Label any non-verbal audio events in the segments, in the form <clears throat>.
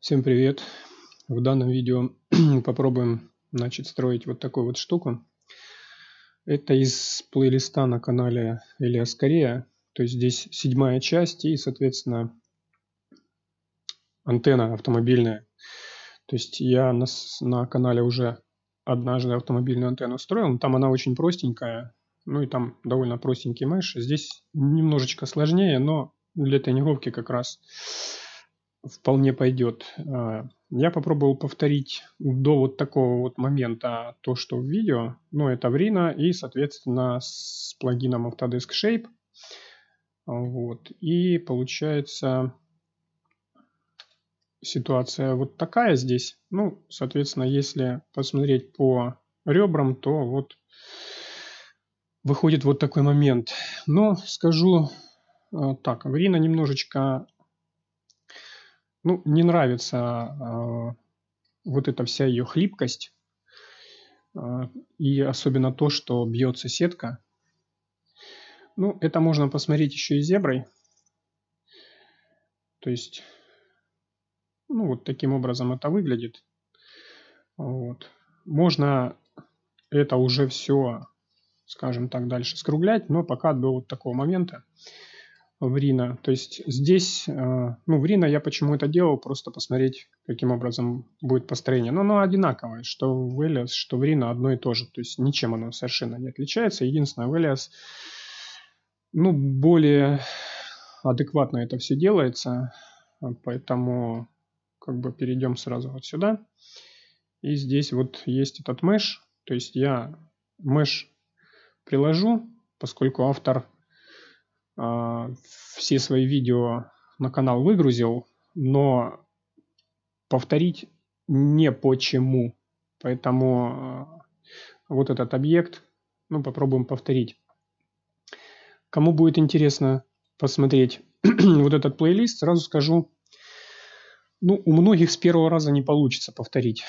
Всем привет! В данном видео <clears throat> попробуем значит, строить вот такую вот штуку. Это из плейлиста на канале Элиас Корея. То есть здесь седьмая часть и, соответственно, антенна автомобильная. То есть я на, на канале уже однажды автомобильную антенну строил. Там она очень простенькая. Ну и там довольно простенький меш. Здесь немножечко сложнее, но для тренировки как раз вполне пойдет. Э, я попробовал повторить до вот такого вот момента то, что в видео. но это Vrina и, соответственно, с плагином Autodesk Shape. Вот. И получается ситуация вот такая здесь. Ну, соответственно, если посмотреть по ребрам, то вот выходит вот такой момент. Но скажу э, так, Аврина немножечко ну, не нравится а, вот эта вся ее хлипкость а, и особенно то, что бьется сетка. Ну, это можно посмотреть еще и зеброй. То есть, ну, вот таким образом это выглядит. Вот. Можно это уже все, скажем так, дальше скруглять, но пока до вот такого момента в Рино. То есть здесь, э, ну, в Рино я почему это делал, просто посмотреть, каким образом будет построение. Но оно одинаковое, что в Элиас, что в Рино одно и то же. То есть ничем оно совершенно не отличается. Единственное, в Элиас, ну, более адекватно это все делается. Поэтому как бы перейдем сразу вот сюда. И здесь вот есть этот меш. То есть я меш приложу, поскольку автор а, все свои видео на канал выгрузил, но повторить не почему. Поэтому а, вот этот объект, ну, попробуем повторить. Кому будет интересно посмотреть <clears throat> вот этот плейлист, сразу скажу, ну, у многих с первого раза не получится повторить.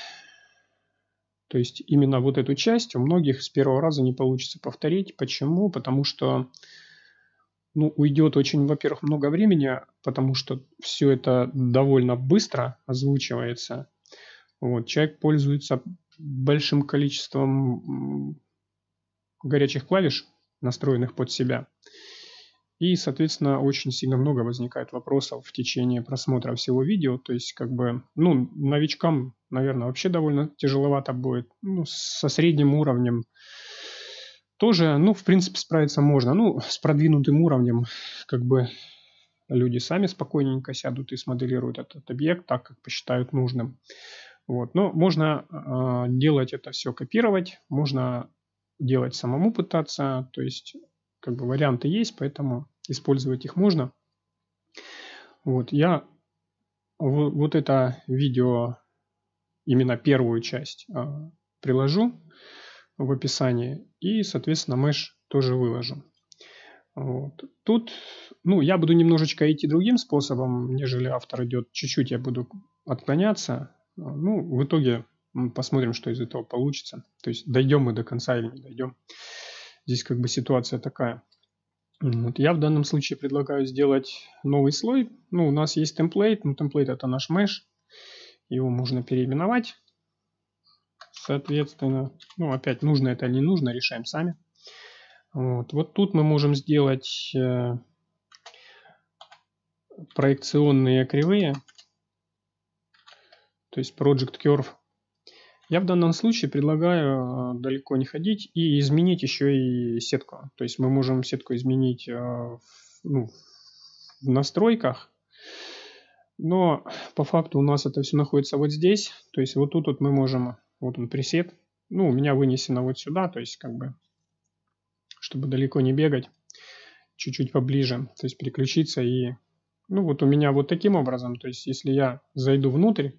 То есть именно вот эту часть у многих с первого раза не получится повторить. Почему? Потому что ну, уйдет очень, во-первых, много времени, потому что все это довольно быстро озвучивается. Вот, человек пользуется большим количеством горячих клавиш, настроенных под себя. И, соответственно, очень сильно много возникает вопросов в течение просмотра всего видео. То есть, как бы, ну, новичкам, наверное, вообще довольно тяжеловато будет. Ну, со средним уровнем тоже, ну, в принципе, справиться можно. Ну, с продвинутым уровнем, как бы, люди сами спокойненько сядут и смоделируют этот объект так, как посчитают нужным. Вот. Но можно э, делать это все, копировать, можно делать самому пытаться, то есть как бы варианты есть, поэтому использовать их можно. Вот, я в, вот это видео, именно первую часть э, приложу в описании. И, соответственно, меш тоже выложу. Вот. Тут, ну, я буду немножечко идти другим способом, нежели автор идет. Чуть-чуть я буду отклоняться. Ну, в итоге посмотрим, что из этого получится. То есть дойдем мы до конца или не дойдем. Здесь как бы ситуация такая. Вот я в данном случае предлагаю сделать новый слой. Ну, у нас есть темплейт. Ну, темплейт это наш mesh. Его можно переименовать. Соответственно, ну опять нужно это или не нужно, решаем сами. Вот, вот тут мы можем сделать э, проекционные кривые, то есть Project Curve. Я в данном случае предлагаю э, далеко не ходить и изменить еще и сетку. То есть мы можем сетку изменить э, в, ну, в настройках, но по факту у нас это все находится вот здесь. То есть вот тут вот мы можем вот он пресет. Ну, у меня вынесено вот сюда, то есть как бы, чтобы далеко не бегать, чуть-чуть поближе, то есть переключиться и... Ну, вот у меня вот таким образом, то есть если я зайду внутрь,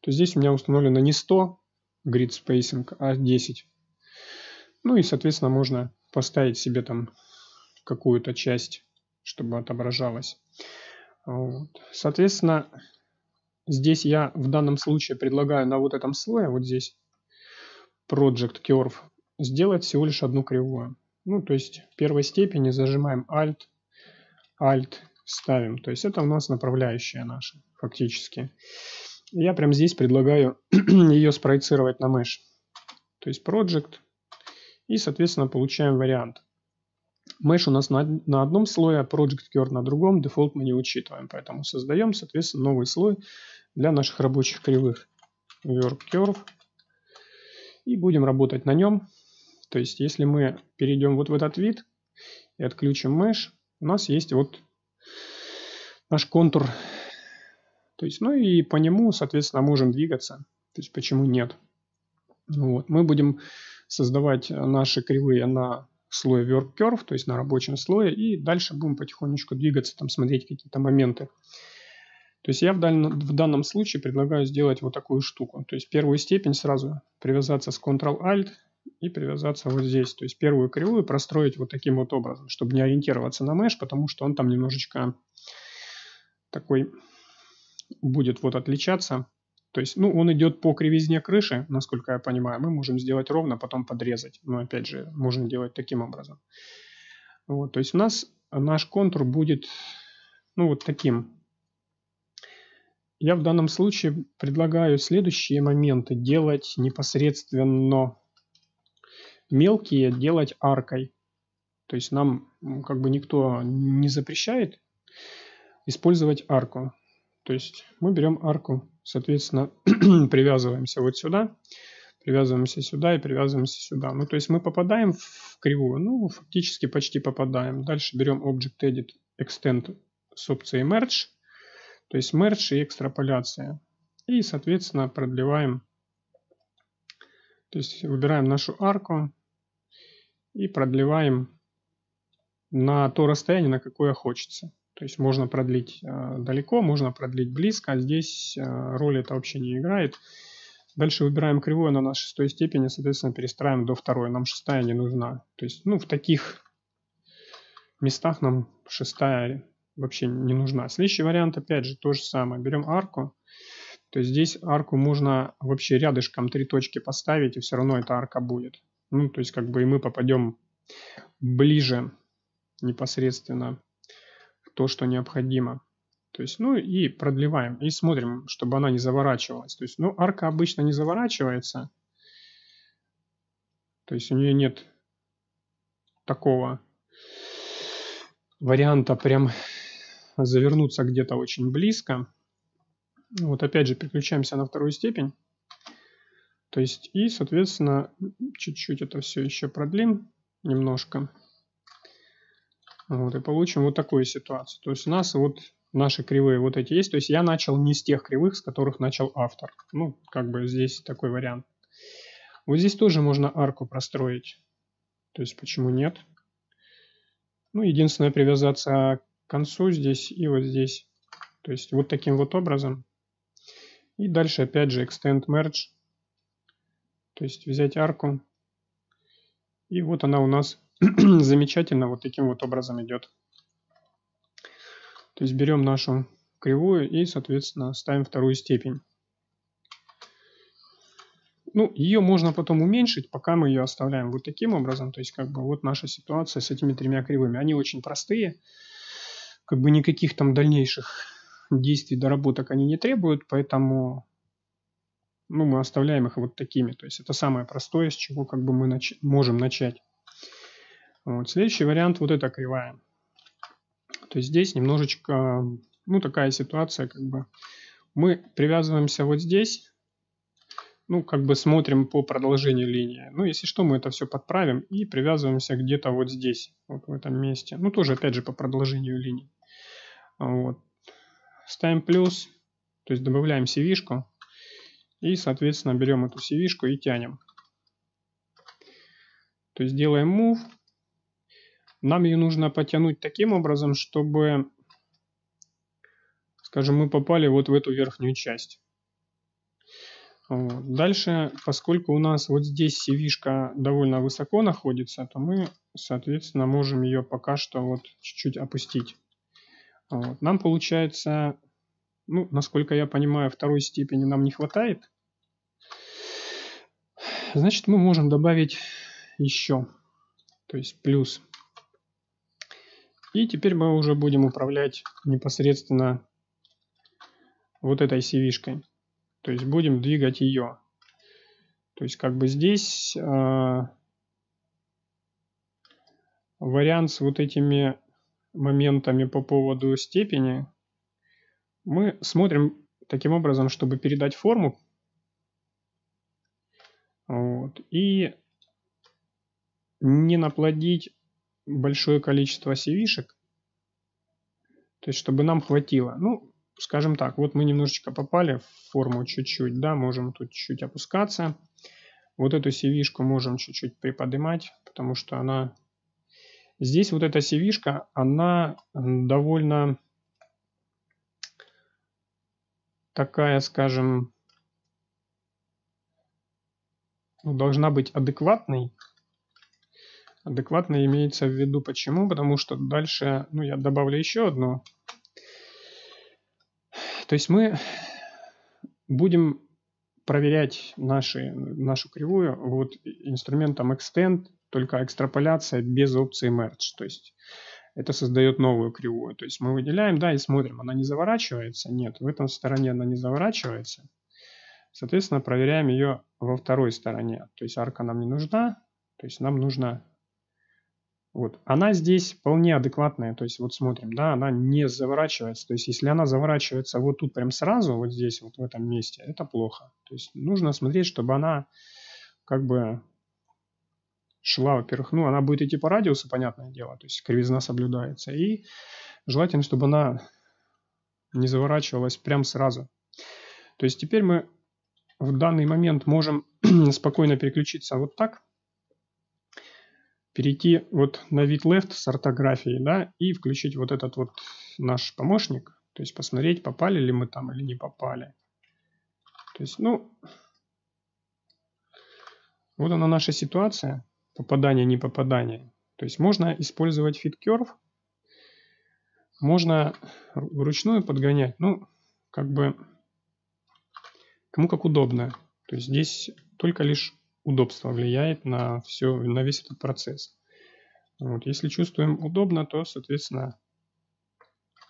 то здесь у меня установлено не 100 grid spacing, а 10. Ну и, соответственно, можно поставить себе там какую-то часть, чтобы отображалось. Вот. Соответственно, Здесь я в данном случае предлагаю на вот этом слое, вот здесь, Project Curve, сделать всего лишь одну кривую. Ну, то есть в первой степени зажимаем Alt, Alt ставим. То есть это у нас направляющая наша, фактически. Я прямо здесь предлагаю <clears throat> ее спроецировать на Mesh. То есть Project. И, соответственно, получаем вариант. Mesh у нас на, на одном слое, а Project Cure на другом, дефолт мы не учитываем, поэтому создаем, соответственно, новый слой для наших рабочих кривых Work Curve. И будем работать на нем. То есть, если мы перейдем вот в этот вид и отключим Mesh, у нас есть вот наш контур. То есть, ну и по нему, соответственно, можем двигаться. То есть, почему нет? Ну вот. Мы будем создавать наши кривые на слой work curve, то есть на рабочем слое, и дальше будем потихонечку двигаться, там смотреть какие-то моменты. То есть я в, даль... в данном случае предлагаю сделать вот такую штуку. То есть первую степень сразу привязаться с Ctrl-Alt и привязаться вот здесь. То есть первую кривую простроить вот таким вот образом, чтобы не ориентироваться на mesh, потому что он там немножечко такой будет вот отличаться то есть, ну, он идет по кривизне крыши, насколько я понимаю. Мы можем сделать ровно, потом подрезать. Но, опять же, можно делать таким образом. Вот, то есть у нас наш контур будет, ну, вот таким. Я в данном случае предлагаю следующие моменты делать непосредственно мелкие, делать аркой. То есть нам как бы никто не запрещает использовать арку. То есть мы берем арку, соответственно, <clears throat> привязываемся вот сюда, привязываемся сюда и привязываемся сюда. Ну, то есть мы попадаем в кривую, ну, фактически почти попадаем. Дальше берем Object Edit Extend с опцией Merge, то есть Merge и экстраполяция. И, соответственно, продлеваем, то есть выбираем нашу арку и продлеваем на то расстояние, на какое хочется. То есть можно продлить э, далеко, можно продлить близко, а здесь э, роль это вообще не играет. Дальше выбираем кривую, на нашей шестой степени, соответственно, перестраиваем до второй. Нам шестая не нужна. То есть, ну, в таких местах нам шестая вообще не нужна. Следующий вариант, опять же, то же самое. Берем арку. То есть здесь арку можно вообще рядышком три точки поставить, и все равно эта арка будет. Ну, то есть как бы и мы попадем ближе непосредственно то, что необходимо. То есть, ну и продлеваем, и смотрим, чтобы она не заворачивалась. То есть, ну, арка обычно не заворачивается. То есть у нее нет такого варианта прям завернуться где-то очень близко. Вот опять же переключаемся на вторую степень. То есть и, соответственно, чуть-чуть это все еще продлим немножко. Вот, и получим вот такую ситуацию. То есть у нас вот наши кривые вот эти есть. То есть я начал не с тех кривых, с которых начал автор. Ну, как бы здесь такой вариант. Вот здесь тоже можно арку простроить. То есть почему нет? Ну, единственное, привязаться к концу здесь и вот здесь. То есть вот таким вот образом. И дальше опять же extend merge. То есть взять арку. И вот она у нас <clears throat> замечательно вот таким вот образом идет. То есть берем нашу кривую и, соответственно, ставим вторую степень. Ну, ее можно потом уменьшить, пока мы ее оставляем вот таким образом. То есть, как бы, вот наша ситуация с этими тремя кривыми. Они очень простые, как бы никаких там дальнейших действий, доработок они не требуют, поэтому ну, мы оставляем их вот такими. То есть, это самое простое, с чего как бы мы нач можем начать. Вот. Следующий вариант вот эта кривая. То есть здесь немножечко, ну такая ситуация как бы. Мы привязываемся вот здесь, ну как бы смотрим по продолжению линии. Ну если что, мы это все подправим и привязываемся где-то вот здесь, вот в этом месте. Ну тоже опять же по продолжению линии. Вот. Ставим плюс, то есть добавляем cv и соответственно берем эту cv и тянем. То есть делаем move нам ее нужно потянуть таким образом, чтобы, скажем, мы попали вот в эту верхнюю часть. Вот. Дальше, поскольку у нас вот здесь сивишка довольно высоко находится, то мы, соответственно, можем ее пока что вот чуть-чуть опустить. Вот. Нам получается, ну, насколько я понимаю, второй степени нам не хватает. Значит, мы можем добавить еще, то есть плюс и теперь мы уже будем управлять непосредственно вот этой CV-шкой. То есть будем двигать ее. То есть как бы здесь э, вариант с вот этими моментами по поводу степени. Мы смотрим таким образом, чтобы передать форму. Вот, и не наплодить большое количество сивишек, то есть чтобы нам хватило. Ну, скажем так, вот мы немножечко попали в форму чуть-чуть, да, можем тут чуть-чуть опускаться. Вот эту сивишку можем чуть-чуть приподнимать, потому что она... Здесь вот эта сивишка, она довольно такая, скажем, ну, должна быть адекватной, адекватно имеется в виду. Почему? Потому что дальше, ну, я добавлю еще одно. То есть мы будем проверять наши, нашу кривую вот инструментом extend, только экстраполяция без опции merge. То есть это создает новую кривую. То есть мы выделяем, да, и смотрим, она не заворачивается? Нет, в этом стороне она не заворачивается. Соответственно, проверяем ее во второй стороне. То есть арка нам не нужна, то есть нам нужно вот. Она здесь вполне адекватная, то есть вот смотрим, да, она не заворачивается. То есть если она заворачивается вот тут прям сразу, вот здесь, вот в этом месте, это плохо. То есть нужно смотреть, чтобы она как бы шла, во-первых, ну, она будет идти по радиусу, понятное дело, то есть кривизна соблюдается. И желательно, чтобы она не заворачивалась прям сразу. То есть теперь мы в данный момент можем <clears throat> спокойно переключиться вот так перейти вот на вид left с ортографией, да, и включить вот этот вот наш помощник, то есть посмотреть, попали ли мы там или не попали. То есть, ну, вот она наша ситуация, попадание, не попадание. То есть можно использовать fit curve можно вручную подгонять, ну, как бы, кому как удобно. То есть здесь только лишь удобство влияет на, все, на весь этот процесс. Вот. Если чувствуем удобно, то, соответственно,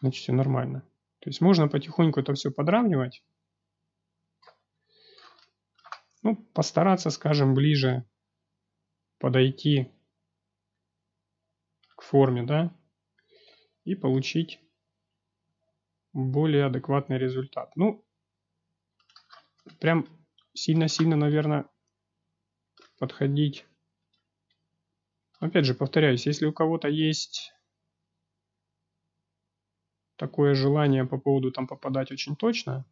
значит все нормально. То есть можно потихоньку это все подравнивать. Ну, постараться, скажем, ближе подойти к форме, да, и получить более адекватный результат. Ну, прям сильно-сильно, наверное, подходить. Опять же, повторяюсь, если у кого-то есть такое желание по поводу там попадать очень точно,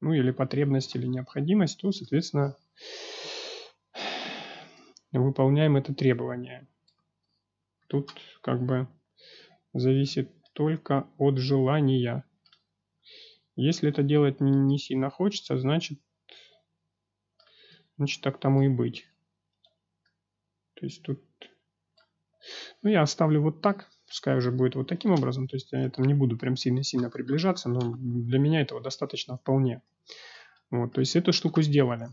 ну или потребность, или необходимость, то, соответственно, выполняем это требование. Тут как бы зависит только от желания. Если это делать не сильно хочется, значит значит так тому и быть. То есть тут... Ну, я оставлю вот так, пускай уже будет вот таким образом, то есть я там не буду прям сильно-сильно приближаться, но для меня этого достаточно вполне. Вот, то есть эту штуку сделали.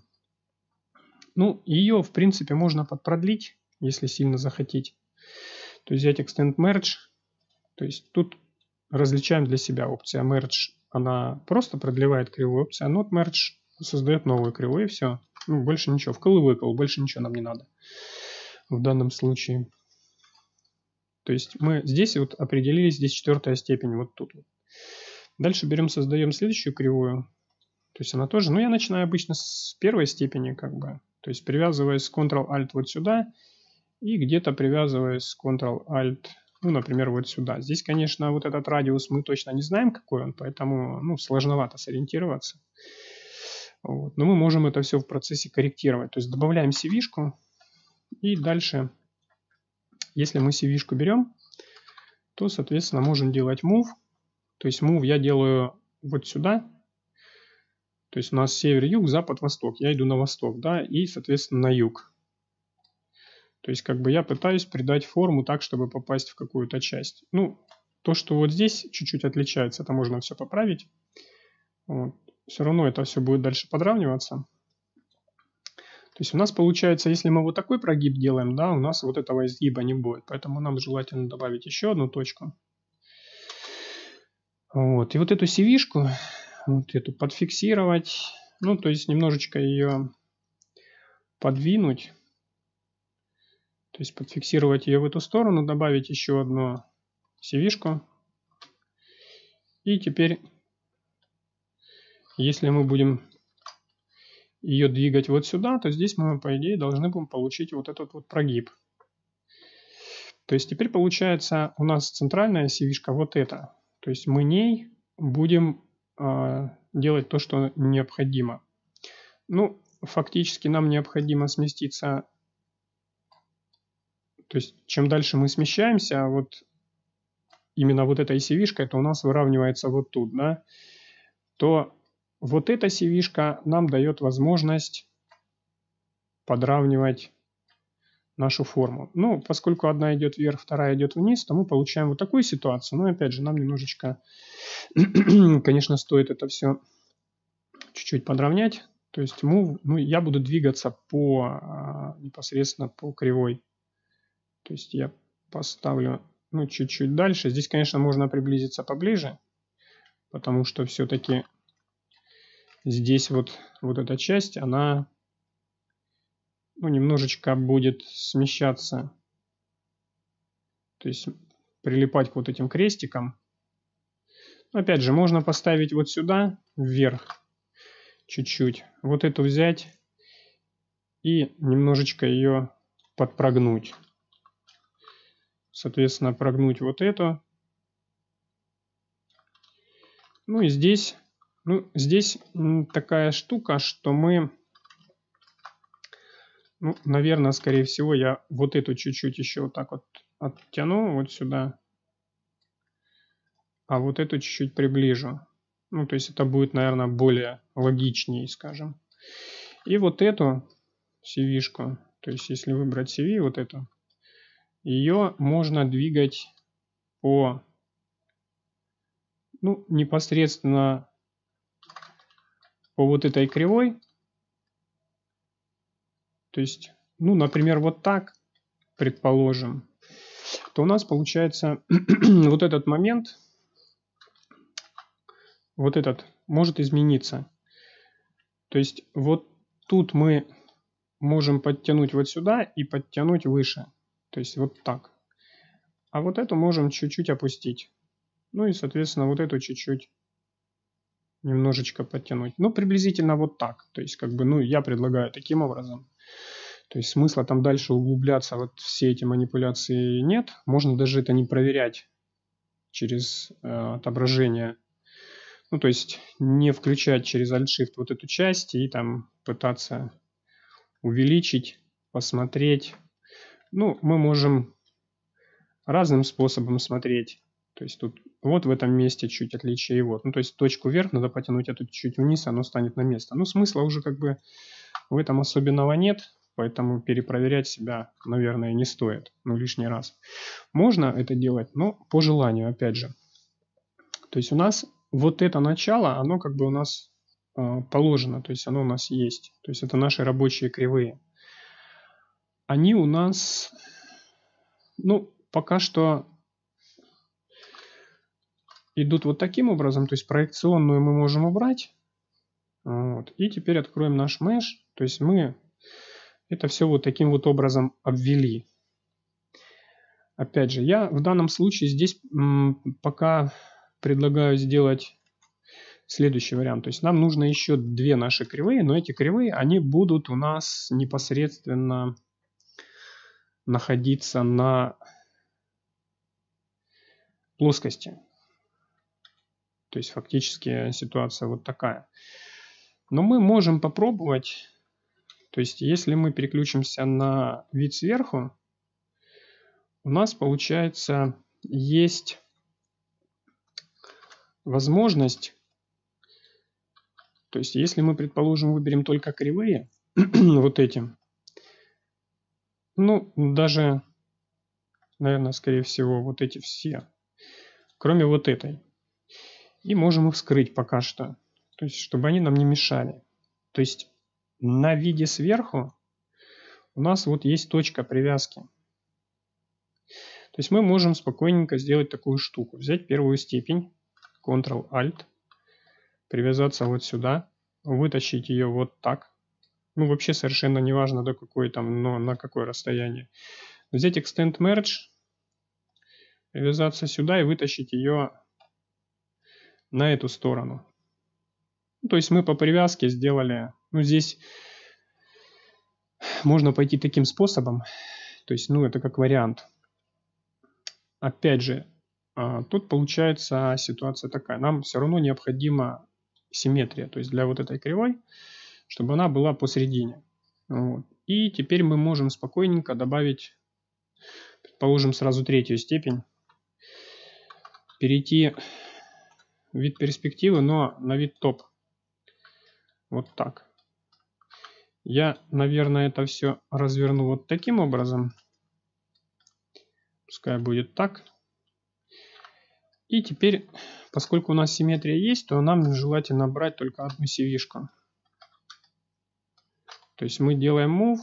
Ну, ее, в принципе, можно подпродлить, если сильно захотеть. То есть взять Extend Merge, то есть тут различаем для себя опция Merge, она просто продлевает кривую, опция Not Merge создает новую кривую и все. Ну, больше ничего. Вкл и выкл. Больше ничего нам не надо в данном случае. То есть мы здесь вот определились, здесь четвертая степень, вот тут. Дальше берем, создаем следующую кривую. То есть она тоже, ну я начинаю обычно с первой степени как бы. То есть привязываясь Ctrl-Alt вот сюда и где-то привязываясь Ctrl-Alt, ну, например, вот сюда. Здесь, конечно, вот этот радиус мы точно не знаем, какой он, поэтому, ну, сложновато сориентироваться. Вот. Но мы можем это все в процессе корректировать. То есть добавляем cv и дальше, если мы cv берем, то, соответственно, можем делать move. То есть move я делаю вот сюда. То есть у нас север, юг, запад, восток. Я иду на восток, да, и, соответственно, на юг. То есть как бы я пытаюсь придать форму так, чтобы попасть в какую-то часть. Ну, то, что вот здесь чуть-чуть отличается, это можно все поправить. Вот все равно это все будет дальше подравниваться. То есть у нас получается, если мы вот такой прогиб делаем, да, у нас вот этого изгиба не будет. Поэтому нам желательно добавить еще одну точку. Вот. И вот эту сивишку, вот эту подфиксировать. Ну, то есть немножечко ее подвинуть. То есть подфиксировать ее в эту сторону, добавить еще одну сивишку. И теперь если мы будем ее двигать вот сюда, то здесь мы, по идее, должны будем получить вот этот вот прогиб. То есть теперь получается у нас центральная сивишка вот эта. То есть мы ней будем э, делать то, что необходимо. Ну, фактически нам необходимо сместиться. То есть чем дальше мы смещаемся, а вот именно вот этой сивишкой, то у нас выравнивается вот тут, да, то вот эта cv нам дает возможность подравнивать нашу форму. Ну, поскольку одна идет вверх, вторая идет вниз, то мы получаем вот такую ситуацию. Но, опять же, нам немножечко, <clears throat> конечно, стоит это все чуть-чуть подравнять. То есть move, ну, я буду двигаться по а, непосредственно по кривой. То есть я поставлю ну, чуть-чуть дальше. Здесь, конечно, можно приблизиться поближе, потому что все-таки здесь вот, вот эта часть, она ну, немножечко будет смещаться, то есть прилипать к вот этим крестикам. опять же, можно поставить вот сюда, вверх, чуть-чуть. Вот эту взять и немножечко ее подпрогнуть. Соответственно, прогнуть вот эту. Ну и здесь ну, здесь такая штука, что мы, ну, наверное, скорее всего, я вот эту чуть-чуть еще вот так вот оттяну вот сюда, а вот эту чуть-чуть приближу. Ну, то есть это будет, наверное, более логичнее, скажем. И вот эту CV-шку, то есть если выбрать CV, вот эту, ее можно двигать по, ну, непосредственно по вот этой кривой. То есть, ну, например, вот так, предположим, то у нас получается <clears throat> вот этот момент, вот этот, может измениться. То есть вот тут мы можем подтянуть вот сюда и подтянуть выше. То есть вот так. А вот эту можем чуть-чуть опустить. Ну и, соответственно, вот эту чуть-чуть немножечко подтянуть. Ну, приблизительно вот так. То есть, как бы, ну, я предлагаю таким образом. То есть смысла там дальше углубляться, вот все эти манипуляции нет. Можно даже это не проверять через э, отображение. Ну, то есть не включать через Alt-Shift вот эту часть и там пытаться увеличить, посмотреть. Ну, мы можем разным способом смотреть. То есть тут вот в этом месте чуть отличие и вот. Ну, то есть точку вверх надо потянуть, а тут чуть вниз, оно станет на место. Ну, смысла уже как бы в этом особенного нет, поэтому перепроверять себя, наверное, не стоит, ну, лишний раз. Можно это делать, но по желанию, опять же. То есть у нас вот это начало, оно как бы у нас э, положено, то есть оно у нас есть. То есть это наши рабочие кривые. Они у нас, ну, пока что идут вот таким образом, то есть проекционную мы можем убрать. Вот. И теперь откроем наш mesh, то есть мы это все вот таким вот образом обвели. Опять же, я в данном случае здесь пока предлагаю сделать следующий вариант. То есть нам нужно еще две наши кривые, но эти кривые, они будут у нас непосредственно находиться на плоскости. То есть фактически ситуация вот такая. Но мы можем попробовать, то есть если мы переключимся на вид сверху, у нас получается есть возможность, то есть если мы, предположим, выберем только кривые, <clears throat> вот эти, ну, даже, наверное, скорее всего, вот эти все, кроме вот этой, и можем их скрыть пока что, то есть чтобы они нам не мешали. То есть на виде сверху у нас вот есть точка привязки. То есть мы можем спокойненько сделать такую штуку. Взять первую степень, Ctrl-Alt, привязаться вот сюда, вытащить ее вот так. Ну, вообще совершенно не важно, до какой там, но на какое расстояние. Взять Extend Merge, привязаться сюда и вытащить ее на эту сторону. Ну, то есть мы по привязке сделали, ну здесь можно пойти таким способом, то есть, ну это как вариант. Опять же, а, тут получается ситуация такая, нам все равно необходима симметрия, то есть для вот этой кривой, чтобы она была посередине. Вот. И теперь мы можем спокойненько добавить, предположим, сразу третью степень, перейти вид перспективы, но на вид топ. Вот так. Я, наверное, это все разверну вот таким образом. Пускай будет так. И теперь, поскольку у нас симметрия есть, то нам желательно брать только одну сивишку. То есть мы делаем move.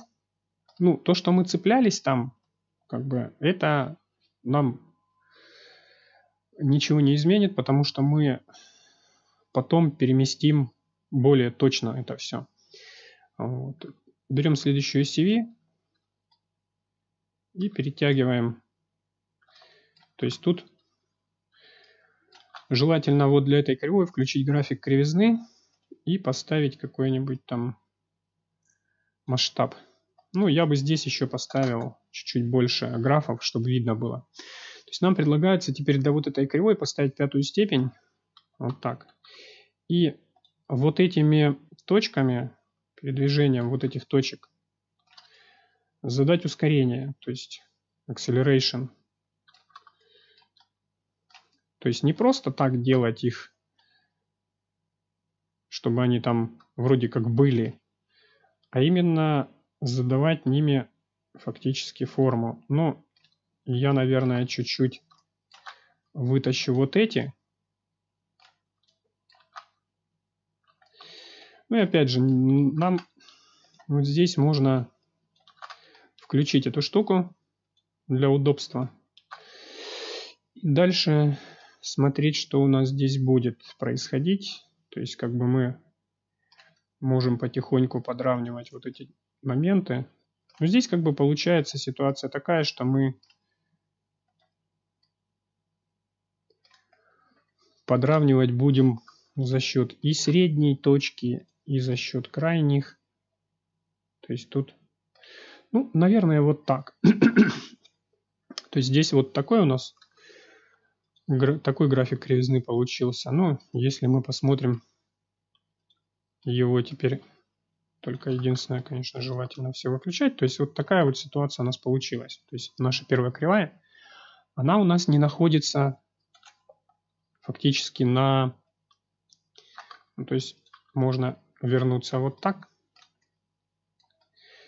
Ну, то, что мы цеплялись там, как бы, это нам ничего не изменит, потому что мы потом переместим более точно это все. Вот. Берем следующую CV и перетягиваем. То есть тут желательно вот для этой кривой включить график кривизны и поставить какой-нибудь там масштаб. Ну, я бы здесь еще поставил чуть-чуть больше графов, чтобы видно было. То есть нам предлагается теперь до вот этой кривой поставить пятую степень. Вот так. И вот этими точками, передвижением вот этих точек, задать ускорение, то есть acceleration. То есть не просто так делать их, чтобы они там вроде как были, а именно задавать ними фактически форму. Но я, наверное, чуть-чуть вытащу вот эти. Ну и опять же, нам вот здесь можно включить эту штуку для удобства. И дальше смотреть, что у нас здесь будет происходить. То есть как бы мы можем потихоньку подравнивать вот эти моменты. Но здесь как бы получается ситуация такая, что мы подравнивать будем за счет и средней точки, и за счет крайних. То есть тут, ну, наверное, вот так. <coughs> То есть здесь вот такой у нас такой график кривизны получился. Но ну, если мы посмотрим его теперь, только единственное, конечно, желательно все выключать. То есть вот такая вот ситуация у нас получилась. То есть наша первая кривая, она у нас не находится фактически на... Ну, то есть можно вернуться вот так.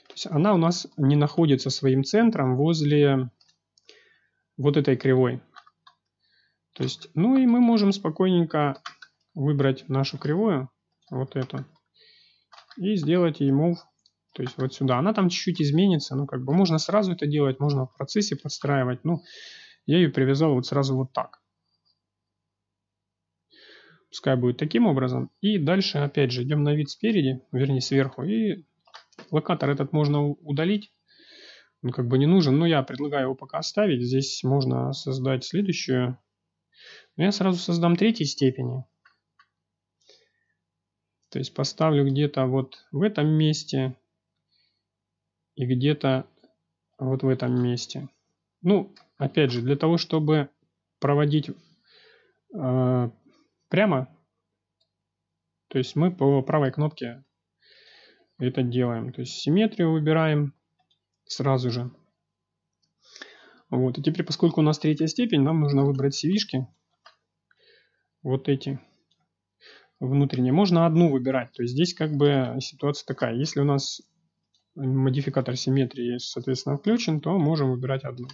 То есть она у нас не находится своим центром возле вот этой кривой. То есть, ну и мы можем спокойненько выбрать нашу кривую, вот эту, и сделать ей move, то есть вот сюда. Она там чуть-чуть изменится, ну как бы можно сразу это делать, можно в процессе подстраивать, ну я ее привязал вот сразу вот так. Пускай будет таким образом. И дальше опять же идем на вид спереди, вернее сверху. И локатор этот можно удалить. Он как бы не нужен, но я предлагаю его пока оставить. Здесь можно создать следующую. Но ну, я сразу создам третьей степени. То есть поставлю где-то вот в этом месте и где-то вот в этом месте. Ну, опять же, для того, чтобы проводить э, прямо. То есть мы по правой кнопке это делаем. То есть симметрию выбираем сразу же. Вот. И теперь, поскольку у нас третья степень, нам нужно выбрать cv Вот эти внутренние. Можно одну выбирать. То есть здесь как бы ситуация такая. Если у нас модификатор симметрии, соответственно, включен, то можем выбирать одну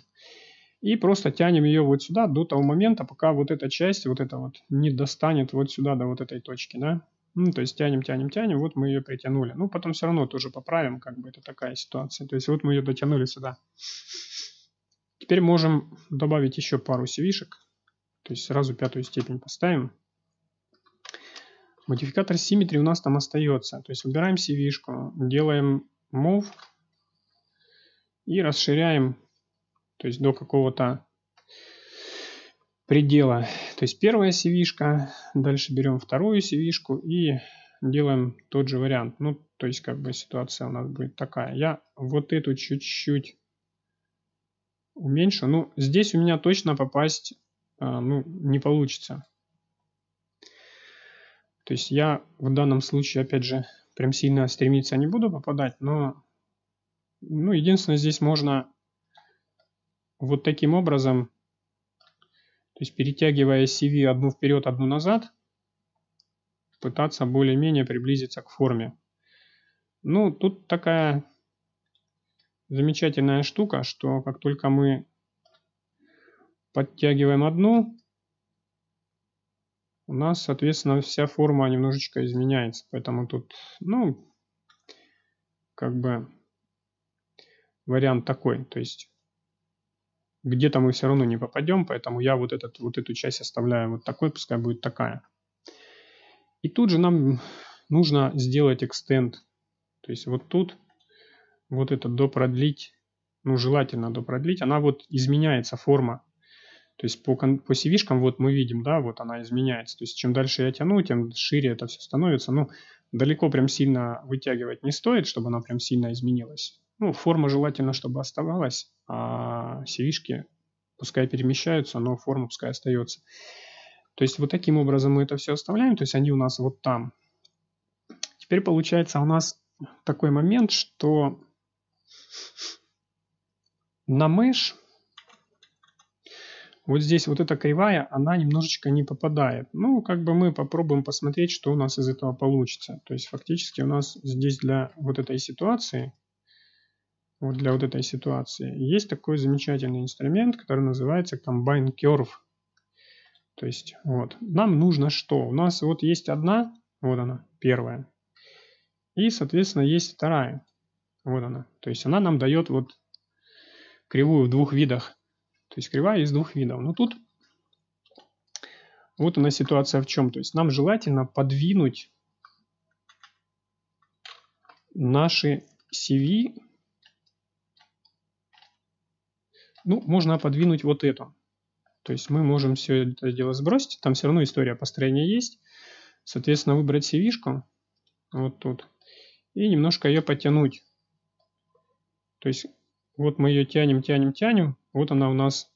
и просто тянем ее вот сюда до того момента, пока вот эта часть, вот эта вот, не достанет вот сюда до вот этой точки, да. Ну, то есть тянем, тянем, тянем, вот мы ее притянули. Ну, потом все равно тоже поправим, как бы это такая ситуация. То есть вот мы ее дотянули сюда. Теперь можем добавить еще пару сивишек. То есть сразу пятую степень поставим. Модификатор симметрии у нас там остается. То есть выбираем cv делаем move и расширяем то есть до какого-то предела. То есть первая cv дальше берем вторую cv и делаем тот же вариант. Ну, то есть как бы ситуация у нас будет такая. Я вот эту чуть-чуть уменьшу. Ну, здесь у меня точно попасть а, ну, не получится. То есть я в данном случае, опять же, прям сильно стремиться не буду попадать, но ну, единственное, здесь можно вот таким образом, то есть перетягивая CV одну вперед, одну назад, пытаться более-менее приблизиться к форме. Ну, тут такая замечательная штука, что как только мы подтягиваем одну, у нас, соответственно, вся форма немножечко изменяется. Поэтому тут, ну, как бы вариант такой. То есть где-то мы все равно не попадем, поэтому я вот, этот, вот эту часть оставляю вот такой, пускай будет такая. И тут же нам нужно сделать экстенд. То есть вот тут вот это допродлить, ну желательно допродлить, она вот изменяется форма. То есть по, по cv вот мы видим, да, вот она изменяется. То есть чем дальше я тяну, тем шире это все становится. Ну, далеко прям сильно вытягивать не стоит, чтобы она прям сильно изменилась. Ну, форма желательно, чтобы оставалась а cv пускай перемещаются, но форма пускай остается. То есть вот таким образом мы это все оставляем, то есть они у нас вот там. Теперь получается у нас такой момент, что на мышь вот здесь вот эта кривая, она немножечко не попадает. Ну, как бы мы попробуем посмотреть, что у нас из этого получится. То есть фактически у нас здесь для вот этой ситуации – вот для вот этой ситуации. Есть такой замечательный инструмент, который называется Combine Curve. То есть вот, нам нужно что? У нас вот есть одна, вот она, первая. И, соответственно, есть вторая. Вот она. То есть она нам дает вот кривую в двух видах. То есть кривая из двух видов. Но ну, тут вот она ситуация в чем. То есть нам желательно подвинуть наши CV Ну, можно подвинуть вот эту. То есть мы можем все это дело сбросить. Там все равно история построения есть. Соответственно, выбрать cv вот тут и немножко ее подтянуть. То есть вот мы ее тянем, тянем, тянем. Вот она у нас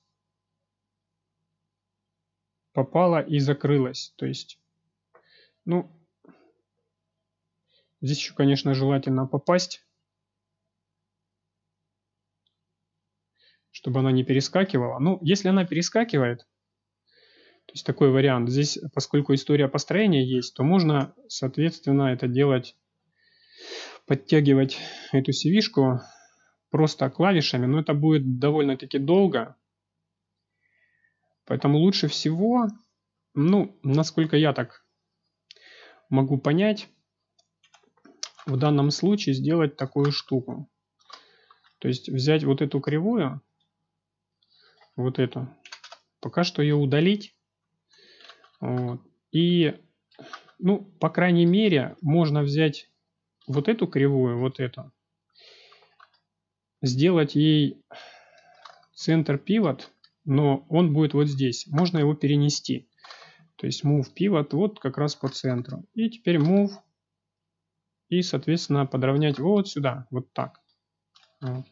попала и закрылась. То есть, ну, здесь еще, конечно, желательно попасть чтобы она не перескакивала. Ну, если она перескакивает, то есть такой вариант. Здесь, поскольку история построения есть, то можно, соответственно, это делать, подтягивать эту cv просто клавишами, но это будет довольно-таки долго. Поэтому лучше всего, ну, насколько я так могу понять, в данном случае сделать такую штуку. То есть взять вот эту кривую, вот эту. Пока что ее удалить. Вот. И, ну, по крайней мере, можно взять вот эту кривую, вот эту, сделать ей центр пивот, но он будет вот здесь. Можно его перенести. То есть move pivot вот как раз по центру. И теперь move и, соответственно, подровнять вот сюда, вот так. Вот.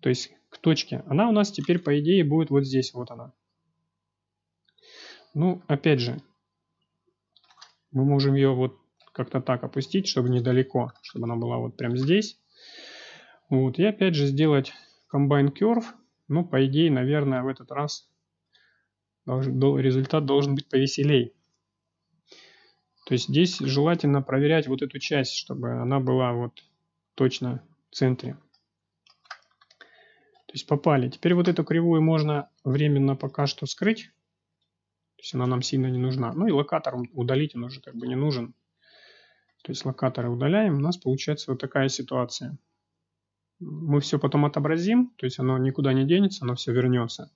То есть к точке. Она у нас теперь, по идее, будет вот здесь, вот она. Ну, опять же, мы можем ее вот как-то так опустить, чтобы недалеко, чтобы она была вот прям здесь. Вот, и опять же сделать комбайн curve. Ну, по идее, наверное, в этот раз результат должен быть повеселей. То есть здесь желательно проверять вот эту часть, чтобы она была вот точно в центре. То есть попали. Теперь вот эту кривую можно временно пока что скрыть. То есть она нам сильно не нужна. Ну и локатор удалить, он уже как бы не нужен. То есть локаторы удаляем. У нас получается вот такая ситуация. Мы все потом отобразим. То есть оно никуда не денется, оно все вернется.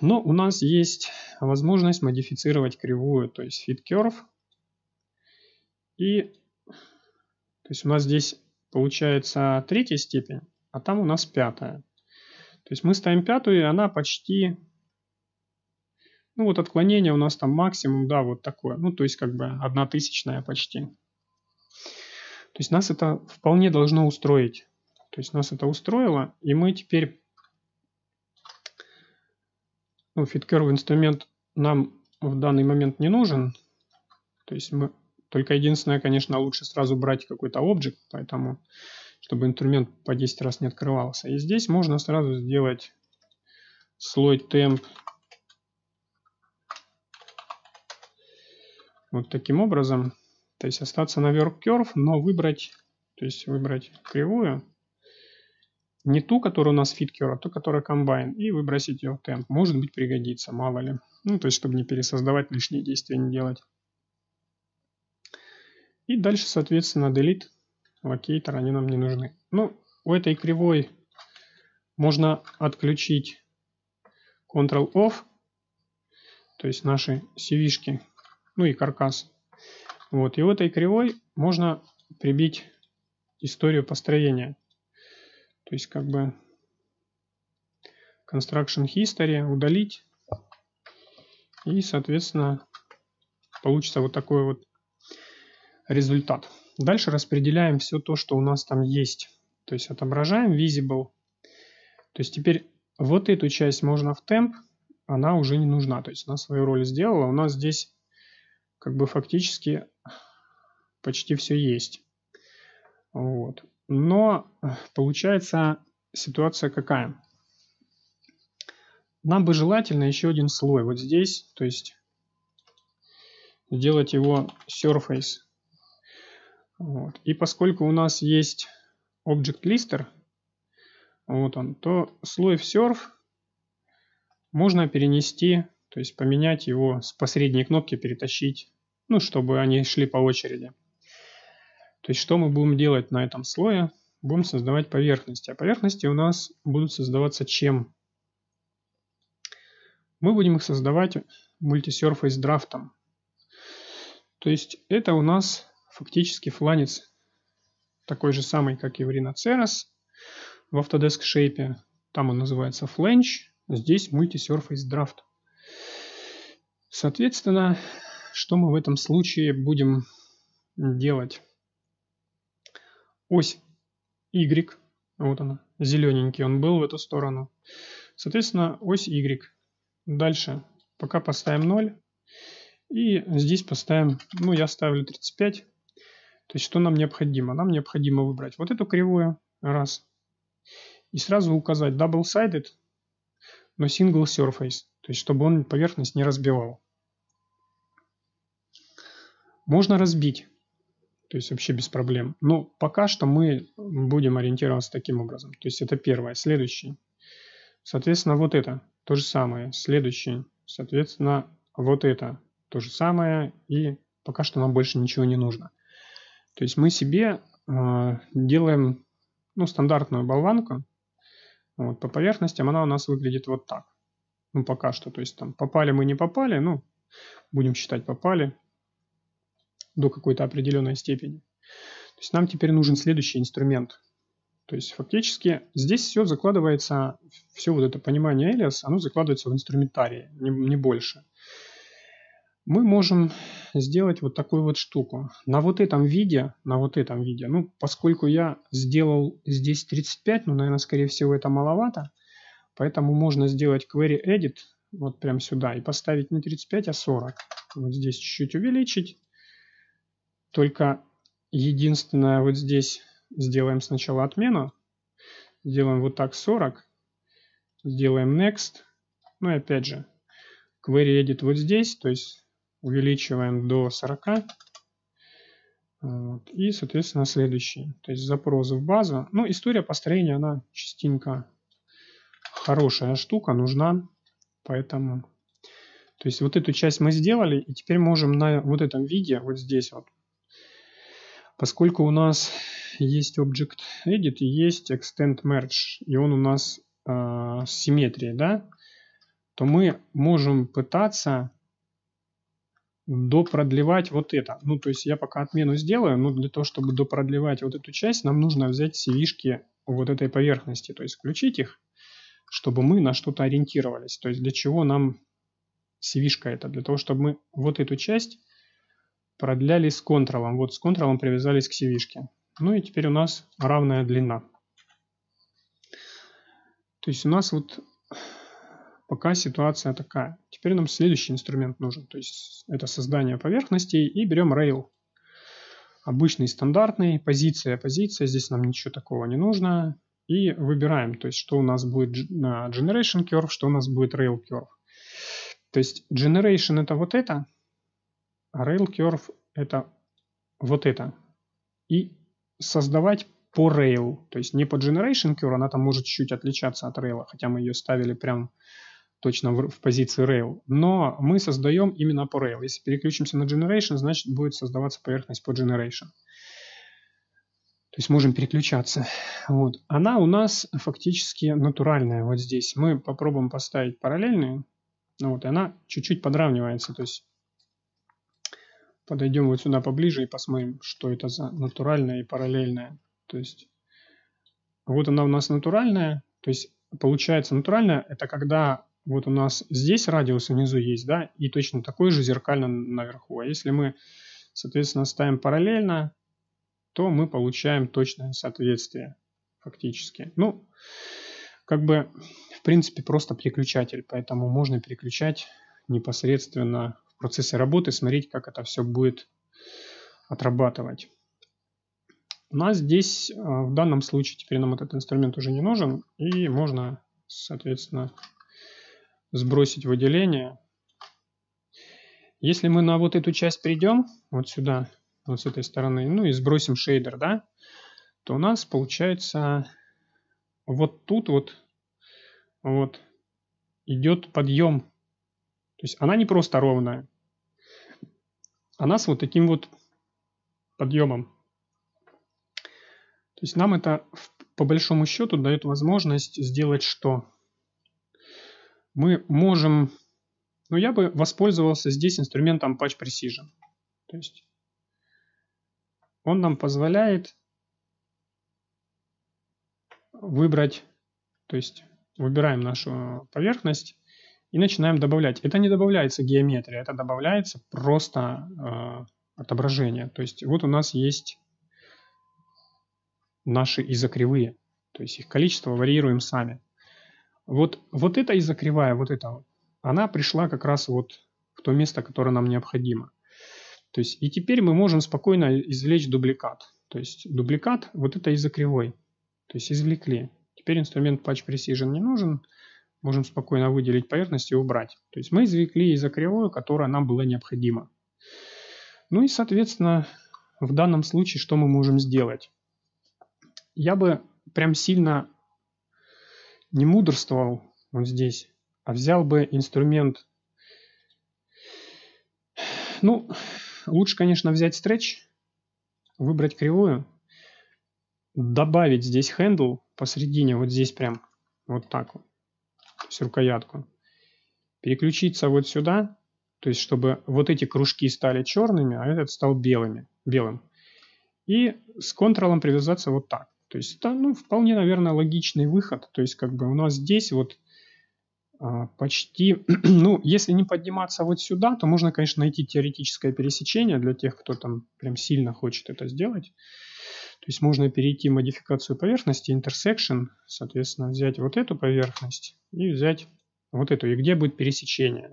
Но у нас есть возможность модифицировать кривую, то есть fit curve. И то есть у нас здесь получается третья степень а там у нас пятая. То есть мы ставим пятую, и она почти... Ну вот отклонение у нас там максимум, да, вот такое. Ну то есть как бы одна тысячная почти. То есть нас это вполне должно устроить. То есть нас это устроило, и мы теперь... Ну, FitCurve инструмент нам в данный момент не нужен. То есть мы... Только единственное, конечно, лучше сразу брать какой-то объект, поэтому чтобы инструмент по 10 раз не открывался. И здесь можно сразу сделать слой темп вот таким образом. То есть остаться на work curve, но выбрать, то есть выбрать кривую, не ту, которая у нас fit curve, а ту, которая комбайн, и выбросить ее в темп. Может быть пригодится, мало ли. Ну, то есть, чтобы не пересоздавать лишние действия, не делать. И дальше, соответственно, delete локейтер, они нам не нужны. Ну, у этой кривой можно отключить Ctrl-Off, то есть наши cv ну и каркас. Вот, и у этой кривой можно прибить историю построения. То есть как бы Construction History удалить. И, соответственно, получится вот такой вот результат. Дальше распределяем все то, что у нас там есть. То есть отображаем visible. То есть теперь вот эту часть можно в темп, она уже не нужна. То есть она свою роль сделала. У нас здесь как бы фактически почти все есть. Вот. Но получается ситуация какая? Нам бы желательно еще один слой вот здесь, то есть сделать его surface вот. И поскольку у нас есть Object Lister, вот он, то слой Surf можно перенести, то есть поменять его с посредней кнопки, перетащить, ну, чтобы они шли по очереди. То есть что мы будем делать на этом слое? Будем создавать поверхности. А поверхности у нас будут создаваться чем? Мы будем их создавать мультисерфейс драфтом. То есть это у нас Фактически фланец такой же самый, как и в Rhinoceros в Autodesk Shape. Там он называется Flange, здесь Multisurface Draft. Соответственно, что мы в этом случае будем делать? Ось Y, вот она, зелененький он был в эту сторону. Соответственно, ось Y. Дальше пока поставим 0. И здесь поставим, ну я ставлю 35, то есть что нам необходимо? Нам необходимо выбрать вот эту кривую, раз, и сразу указать double-sided, но single surface, то есть чтобы он поверхность не разбивал. Можно разбить, то есть вообще без проблем. Но пока что мы будем ориентироваться таким образом. То есть это первое. Следующее. Соответственно, вот это то же самое. Следующее. Соответственно, вот это то же самое. И пока что нам больше ничего не нужно. То есть мы себе э, делаем ну, стандартную болванку. Вот, по поверхностям она у нас выглядит вот так. Ну, пока что. То есть там попали мы, не попали. Ну, будем считать, попали до какой-то определенной степени. То есть нам теперь нужен следующий инструмент. То есть фактически здесь все закладывается, все вот это понимание Элиас, оно закладывается в инструментарии, не, не больше мы можем сделать вот такую вот штуку. На вот этом виде, на вот этом виде, ну, поскольку я сделал здесь 35, ну, наверное, скорее всего, это маловато, поэтому можно сделать query edit вот прям сюда и поставить не 35, а 40. Вот здесь чуть-чуть увеличить. Только единственное, вот здесь сделаем сначала отмену. Сделаем вот так 40. Сделаем next. Ну и опять же, query edit вот здесь, то есть увеличиваем до 40. Вот. И, соответственно, следующие. То есть запросы в базу. Ну, история построения, она частенько хорошая штука, нужна. Поэтому, то есть вот эту часть мы сделали. И теперь можем на вот этом виде, вот здесь вот, поскольку у нас есть Object Edit и есть Extend Merge, и он у нас э, с симметрией, да, то мы можем пытаться допродлевать вот это. Ну, то есть я пока отмену сделаю, но для того, чтобы допродлевать вот эту часть, нам нужно взять cv вот этой поверхности, то есть включить их, чтобы мы на что-то ориентировались. То есть для чего нам cv это? Для того, чтобы мы вот эту часть продляли с контролом. Вот с контролом привязались к cv -шке. Ну и теперь у нас равная длина. То есть у нас вот пока ситуация такая. Теперь нам следующий инструмент нужен, то есть это создание поверхностей и берем Rail. Обычный, стандартный, позиция, позиция, здесь нам ничего такого не нужно. И выбираем, то есть что у нас будет на Generation Curve, что у нас будет Rail Curve. То есть Generation это вот это, а Rail Curve это вот это. И создавать по Rail, то есть не по Generation Curve, она там может чуть чуть отличаться от Rail, хотя мы ее ставили прям точно в, в позиции Rail, но мы создаем именно по Rail. Если переключимся на Generation, значит будет создаваться поверхность по Generation. То есть можем переключаться. Вот. Она у нас фактически натуральная вот здесь. Мы попробуем поставить параллельную. Ну Вот, и она чуть-чуть подравнивается. То есть подойдем вот сюда поближе и посмотрим, что это за натуральная и параллельная. То есть вот она у нас натуральная. То есть получается натуральная это когда вот у нас здесь радиус внизу есть, да, и точно такой же зеркально наверху. А если мы, соответственно, ставим параллельно, то мы получаем точное соответствие фактически. Ну, как бы, в принципе, просто переключатель, поэтому можно переключать непосредственно в процессе работы, смотреть, как это все будет отрабатывать. У ну, нас здесь э, в данном случае теперь нам этот инструмент уже не нужен, и можно, соответственно, сбросить выделение. Если мы на вот эту часть придем, вот сюда, вот с этой стороны, ну и сбросим шейдер, да, то у нас получается вот тут вот, вот идет подъем. То есть она не просто ровная, она с вот таким вот подъемом. То есть нам это по большому счету дает возможность сделать что? мы можем... Ну, я бы воспользовался здесь инструментом Patch Precision. То есть он нам позволяет выбрать, то есть выбираем нашу поверхность и начинаем добавлять. Это не добавляется геометрия, это добавляется просто э, отображение. То есть вот у нас есть наши изокривые, то есть их количество варьируем сами. Вот, вот эта из-за вот эта, она пришла как раз вот в то место, которое нам необходимо. То есть, и теперь мы можем спокойно извлечь дубликат. То есть, дубликат вот это из-за То есть, извлекли. Теперь инструмент Patch Precision не нужен. Можем спокойно выделить поверхность и убрать. То есть, мы извлекли из-за которая нам была необходима. Ну и, соответственно, в данном случае что мы можем сделать? Я бы прям сильно не мудрствовал он здесь, а взял бы инструмент. Ну, лучше, конечно, взять стретч, выбрать кривую, добавить здесь handle посередине, вот здесь прям, вот так вот, с рукоятку. Переключиться вот сюда, то есть чтобы вот эти кружки стали черными, а этот стал белыми, белым. И с контролом привязаться вот так. То есть это, ну, вполне, наверное, логичный выход. То есть как бы у нас здесь вот а, почти, <clears throat> ну, если не подниматься вот сюда, то можно, конечно, найти теоретическое пересечение для тех, кто там прям сильно хочет это сделать. То есть можно перейти в модификацию поверхности, intersection, соответственно, взять вот эту поверхность и взять вот эту, и где будет пересечение.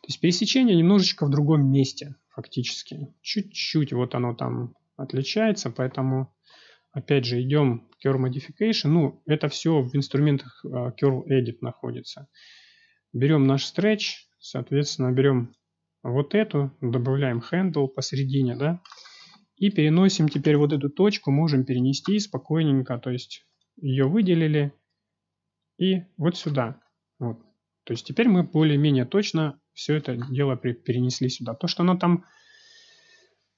То есть пересечение немножечко в другом месте, фактически. Чуть-чуть вот оно там отличается, поэтому Опять же, идем Curve Modification. Ну, это все в инструментах Curve а, Edit находится. Берем наш Stretch, соответственно, берем вот эту, добавляем handle посередине, да, и переносим теперь вот эту точку, можем перенести спокойненько, то есть ее выделили и вот сюда. Вот. То есть теперь мы более-менее точно все это дело перенесли сюда. То, что она там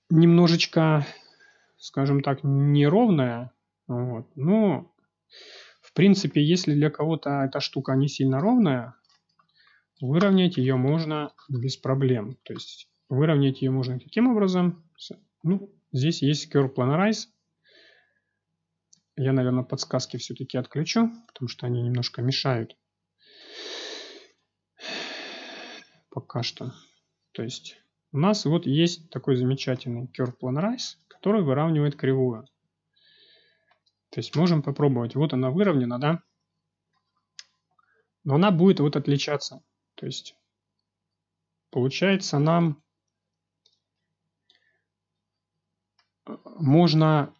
немножечко скажем так, неровная. Вот. Но, в принципе, если для кого-то эта штука не сильно ровная, выровнять ее можно без проблем. То есть выровнять ее можно каким образом? Ну, здесь есть Curve Planarize. Я, наверное, подсказки все-таки отключу, потому что они немножко мешают. Пока что. То есть у нас вот есть такой замечательный Curve Planarize который выравнивает кривую. То есть можем попробовать. Вот она выровнена, да? Но она будет вот отличаться. То есть получается нам э, можно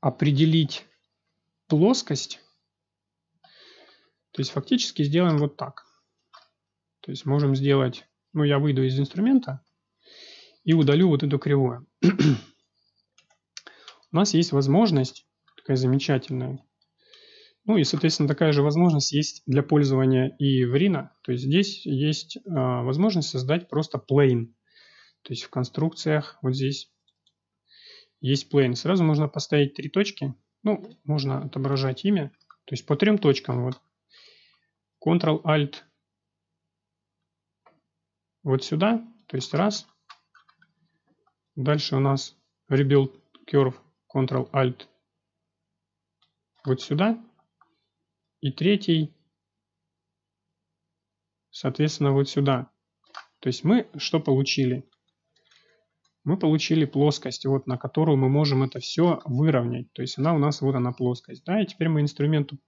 определить плоскость. То есть фактически сделаем вот так. То есть можем сделать, ну я выйду из инструмента и удалю вот эту кривую. <clears throat> у нас есть возможность, такая замечательная, ну и, соответственно, такая же возможность есть для пользования и в Rhino. То есть здесь есть а, возможность создать просто plane. То есть в конструкциях вот здесь есть plane. Сразу можно поставить три точки. Ну, можно отображать имя. То есть по трем точкам. Вот. Ctrl-Alt вот сюда. То есть раз. Дальше у нас rebuild curve Ctrl-Alt вот сюда. И третий, соответственно, вот сюда. То есть мы что получили? Мы получили плоскость, вот на которую мы можем это все выровнять. То есть она у нас, вот она плоскость. Да? И теперь мы инструменту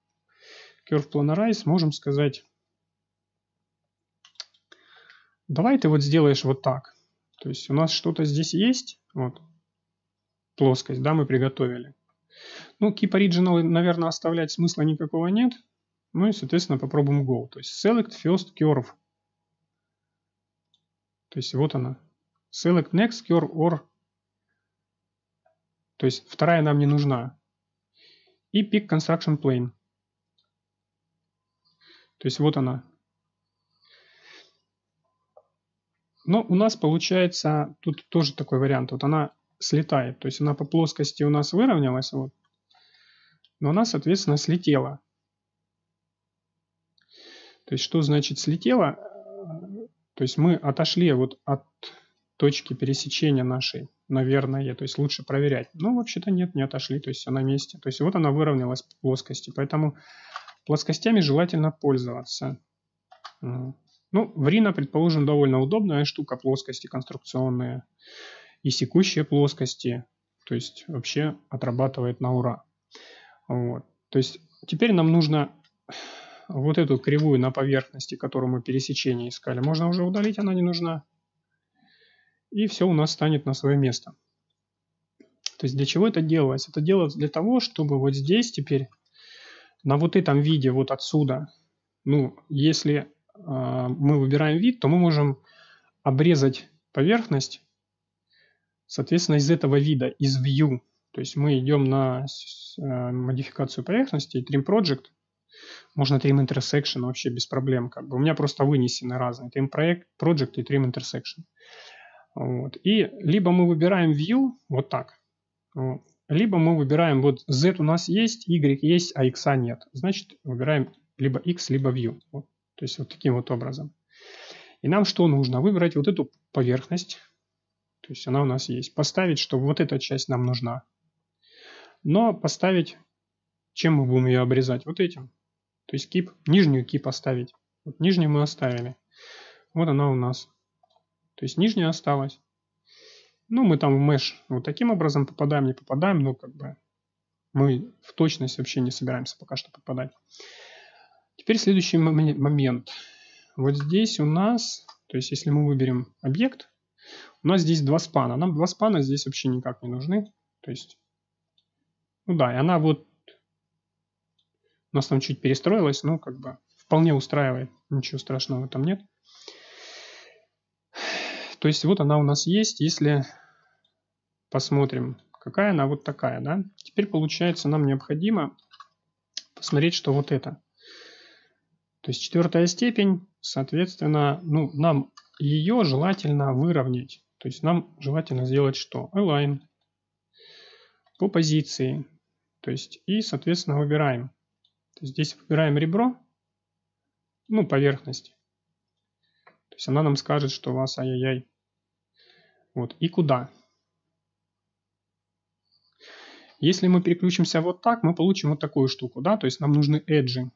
Curve Planarize можем сказать, давай ты вот сделаешь вот так. То есть у нас что-то здесь есть, вот, плоскость, да, мы приготовили. Ну, Keep Original, наверное, оставлять смысла никакого нет. Ну и, соответственно, попробуем Go. То есть Select First Curve. То есть вот она. Select Next Curve or... То есть вторая нам не нужна. И Pick Construction Plane. То есть вот она. Но у нас получается тут тоже такой вариант. Вот она слетает. То есть она по плоскости у нас выровнялась, вот, но она, соответственно, слетела. То есть что значит слетела? То есть мы отошли вот от точки пересечения нашей, наверное, то есть лучше проверять. Но вообще-то нет, не отошли, то есть она на месте. То есть вот она выровнялась по плоскости, поэтому плоскостями желательно пользоваться. Ну, в Рина, предположим, довольно удобная штука, плоскости конструкционные и секущие плоскости, то есть вообще отрабатывает на ура. Вот. То есть теперь нам нужно вот эту кривую на поверхности, которую мы пересечение искали, можно уже удалить, она не нужна. И все у нас станет на свое место. То есть для чего это делалось? Это делалось для того, чтобы вот здесь теперь, на вот этом виде, вот отсюда, ну, если э, мы выбираем вид, то мы можем обрезать поверхность Соответственно, из этого вида, из View, то есть мы идем на э, модификацию поверхности, Trim Project, можно Trim Intersection вообще без проблем. Как бы. У меня просто вынесены разные Trim проект, Project и Trim Intersection. Вот. И либо мы выбираем View вот так, вот. либо мы выбираем вот Z у нас есть, Y есть, а X нет. Значит, выбираем либо X, либо View. Вот. То есть вот таким вот образом. И нам что нужно? Выбрать вот эту поверхность, то есть она у нас есть. Поставить, что вот эта часть нам нужна. Но поставить, чем мы будем ее обрезать? Вот этим. То есть кип, нижнюю кип поставить. Вот нижнюю мы оставили. Вот она у нас. То есть нижняя осталась. Ну, мы там в mesh вот таким образом попадаем, не попадаем, но как бы мы в точность вообще не собираемся пока что попадать. Теперь следующий момент. Вот здесь у нас, то есть если мы выберем объект, у нас здесь два спана. Нам два спана здесь вообще никак не нужны. То есть, ну да, и она вот у нас там чуть перестроилась, но как бы вполне устраивает. Ничего страшного там нет. То есть вот она у нас есть, если посмотрим, какая она вот такая, да. Теперь получается нам необходимо посмотреть, что вот это. То есть четвертая степень, соответственно, ну, нам ее желательно выровнять. То есть нам желательно сделать что? Align по позиции. То есть и, соответственно, выбираем. здесь выбираем ребро, ну, поверхность. То есть она нам скажет, что у вас ай-яй-яй. Вот, и куда? Если мы переключимся вот так, мы получим вот такую штуку, да, то есть нам нужны эджи.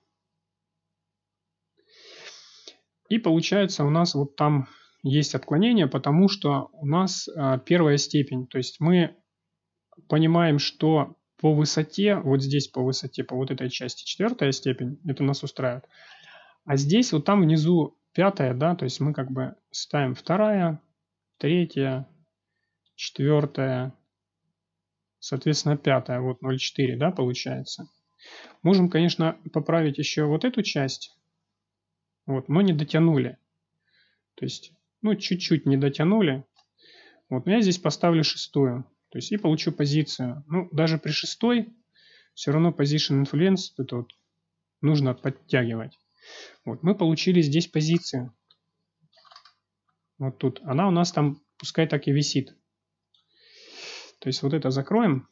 И получается у нас вот там есть отклонение, потому что у нас а, первая степень, то есть мы понимаем, что по высоте, вот здесь по высоте, по вот этой части четвертая степень, это нас устраивает. А здесь вот там внизу пятая, да, то есть мы как бы ставим вторая, третья, четвертая, соответственно, пятая, вот 0,4, да, получается. Можем, конечно, поправить еще вот эту часть, вот, но не дотянули. То есть ну, чуть-чуть не дотянули. Вот, но я здесь поставлю шестую. То есть и получу позицию. Ну, даже при шестой все равно position influence это вот нужно подтягивать. Вот, мы получили здесь позицию. Вот тут. Она у нас там, пускай так и висит. То есть вот это закроем.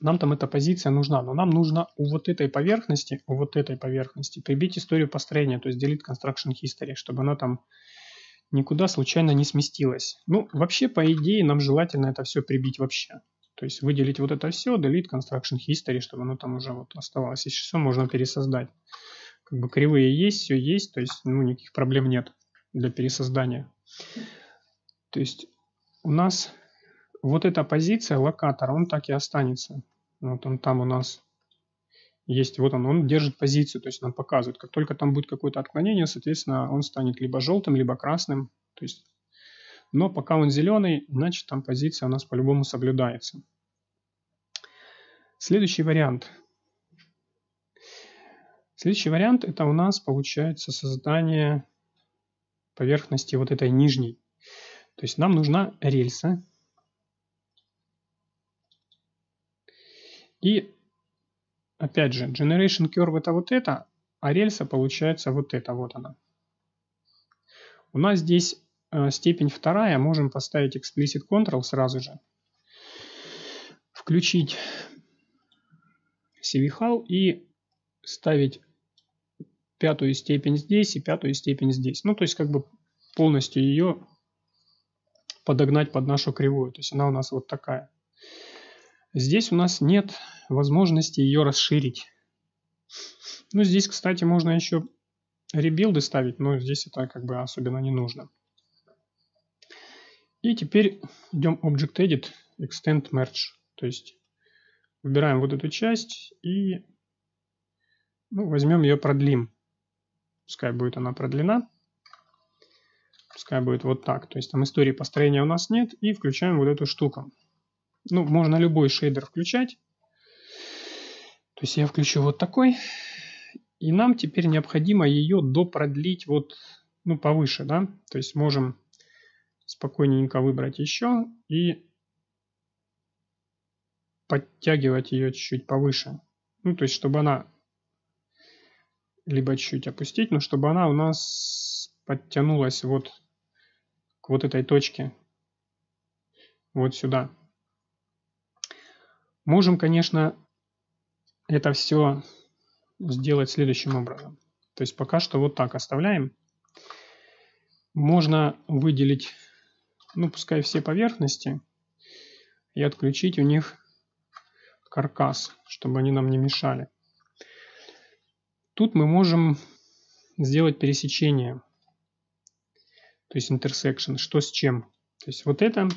Нам там эта позиция нужна, но нам нужно у вот этой поверхности, у вот этой поверхности прибить историю построения, то есть delete construction history, чтобы она там никуда случайно не сместилось. Ну, вообще, по идее, нам желательно это все прибить вообще. То есть выделить вот это все, delete construction history, чтобы оно там уже вот оставалось. Если все, можно пересоздать. Как бы кривые есть, все есть, то есть ну, никаких проблем нет для пересоздания. То есть у нас вот эта позиция локатор, он так и останется. Вот он там у нас есть, вот он, он держит позицию, то есть нам показывает. Как только там будет какое-то отклонение, соответственно, он станет либо желтым, либо красным. То есть, но пока он зеленый, значит, там позиция у нас по-любому соблюдается. Следующий вариант. Следующий вариант – это у нас получается создание поверхности вот этой нижней. То есть нам нужна рельса. И опять же, Generation Curve это вот это, а рельса получается вот это, вот она. У нас здесь э, степень вторая, можем поставить explicit control сразу же. Включить CV и ставить пятую степень здесь и пятую степень здесь. Ну, то есть как бы полностью ее подогнать под нашу кривую. То есть она у нас вот такая. Здесь у нас нет возможности ее расширить. Ну, здесь, кстати, можно еще ребилды ставить, но здесь это как бы особенно не нужно. И теперь идем Object Edit, Extend Merge. То есть выбираем вот эту часть и ну, возьмем ее продлим. Пускай будет она продлена. Пускай будет вот так. То есть там истории построения у нас нет. И включаем вот эту штуку. Ну, можно любой шейдер включать. То есть я включу вот такой. И нам теперь необходимо ее допродлить вот ну, повыше, да. То есть можем спокойненько выбрать еще и подтягивать ее чуть-чуть повыше. Ну, то есть, чтобы она либо чуть чуть опустить, но чтобы она у нас подтянулась вот к вот этой точке. Вот сюда. Можем, конечно, это все сделать следующим образом. То есть пока что вот так оставляем. Можно выделить, ну пускай все поверхности, и отключить у них каркас, чтобы они нам не мешали. Тут мы можем сделать пересечение, то есть intersection, что с чем. То есть вот это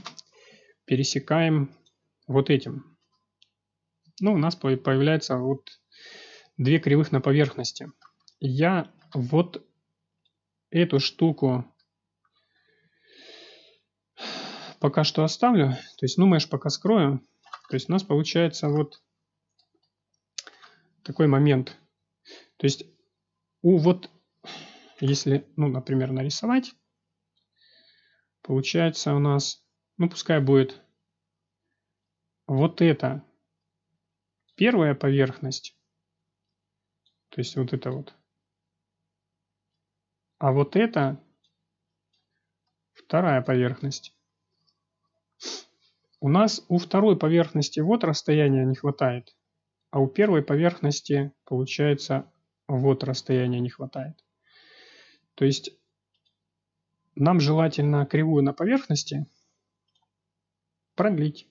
пересекаем вот этим ну, у нас появляется вот две кривых на поверхности. Я вот эту штуку пока что оставлю. То есть, ну, мэш пока скрою. То есть у нас получается вот такой момент. То есть у вот, если, ну, например, нарисовать, получается у нас, ну, пускай будет вот это первая поверхность, то есть вот это вот, а вот это вторая поверхность. У нас у второй поверхности вот расстояния не хватает, а у первой поверхности, получается, вот расстояния не хватает. То есть нам желательно кривую на поверхности продлить.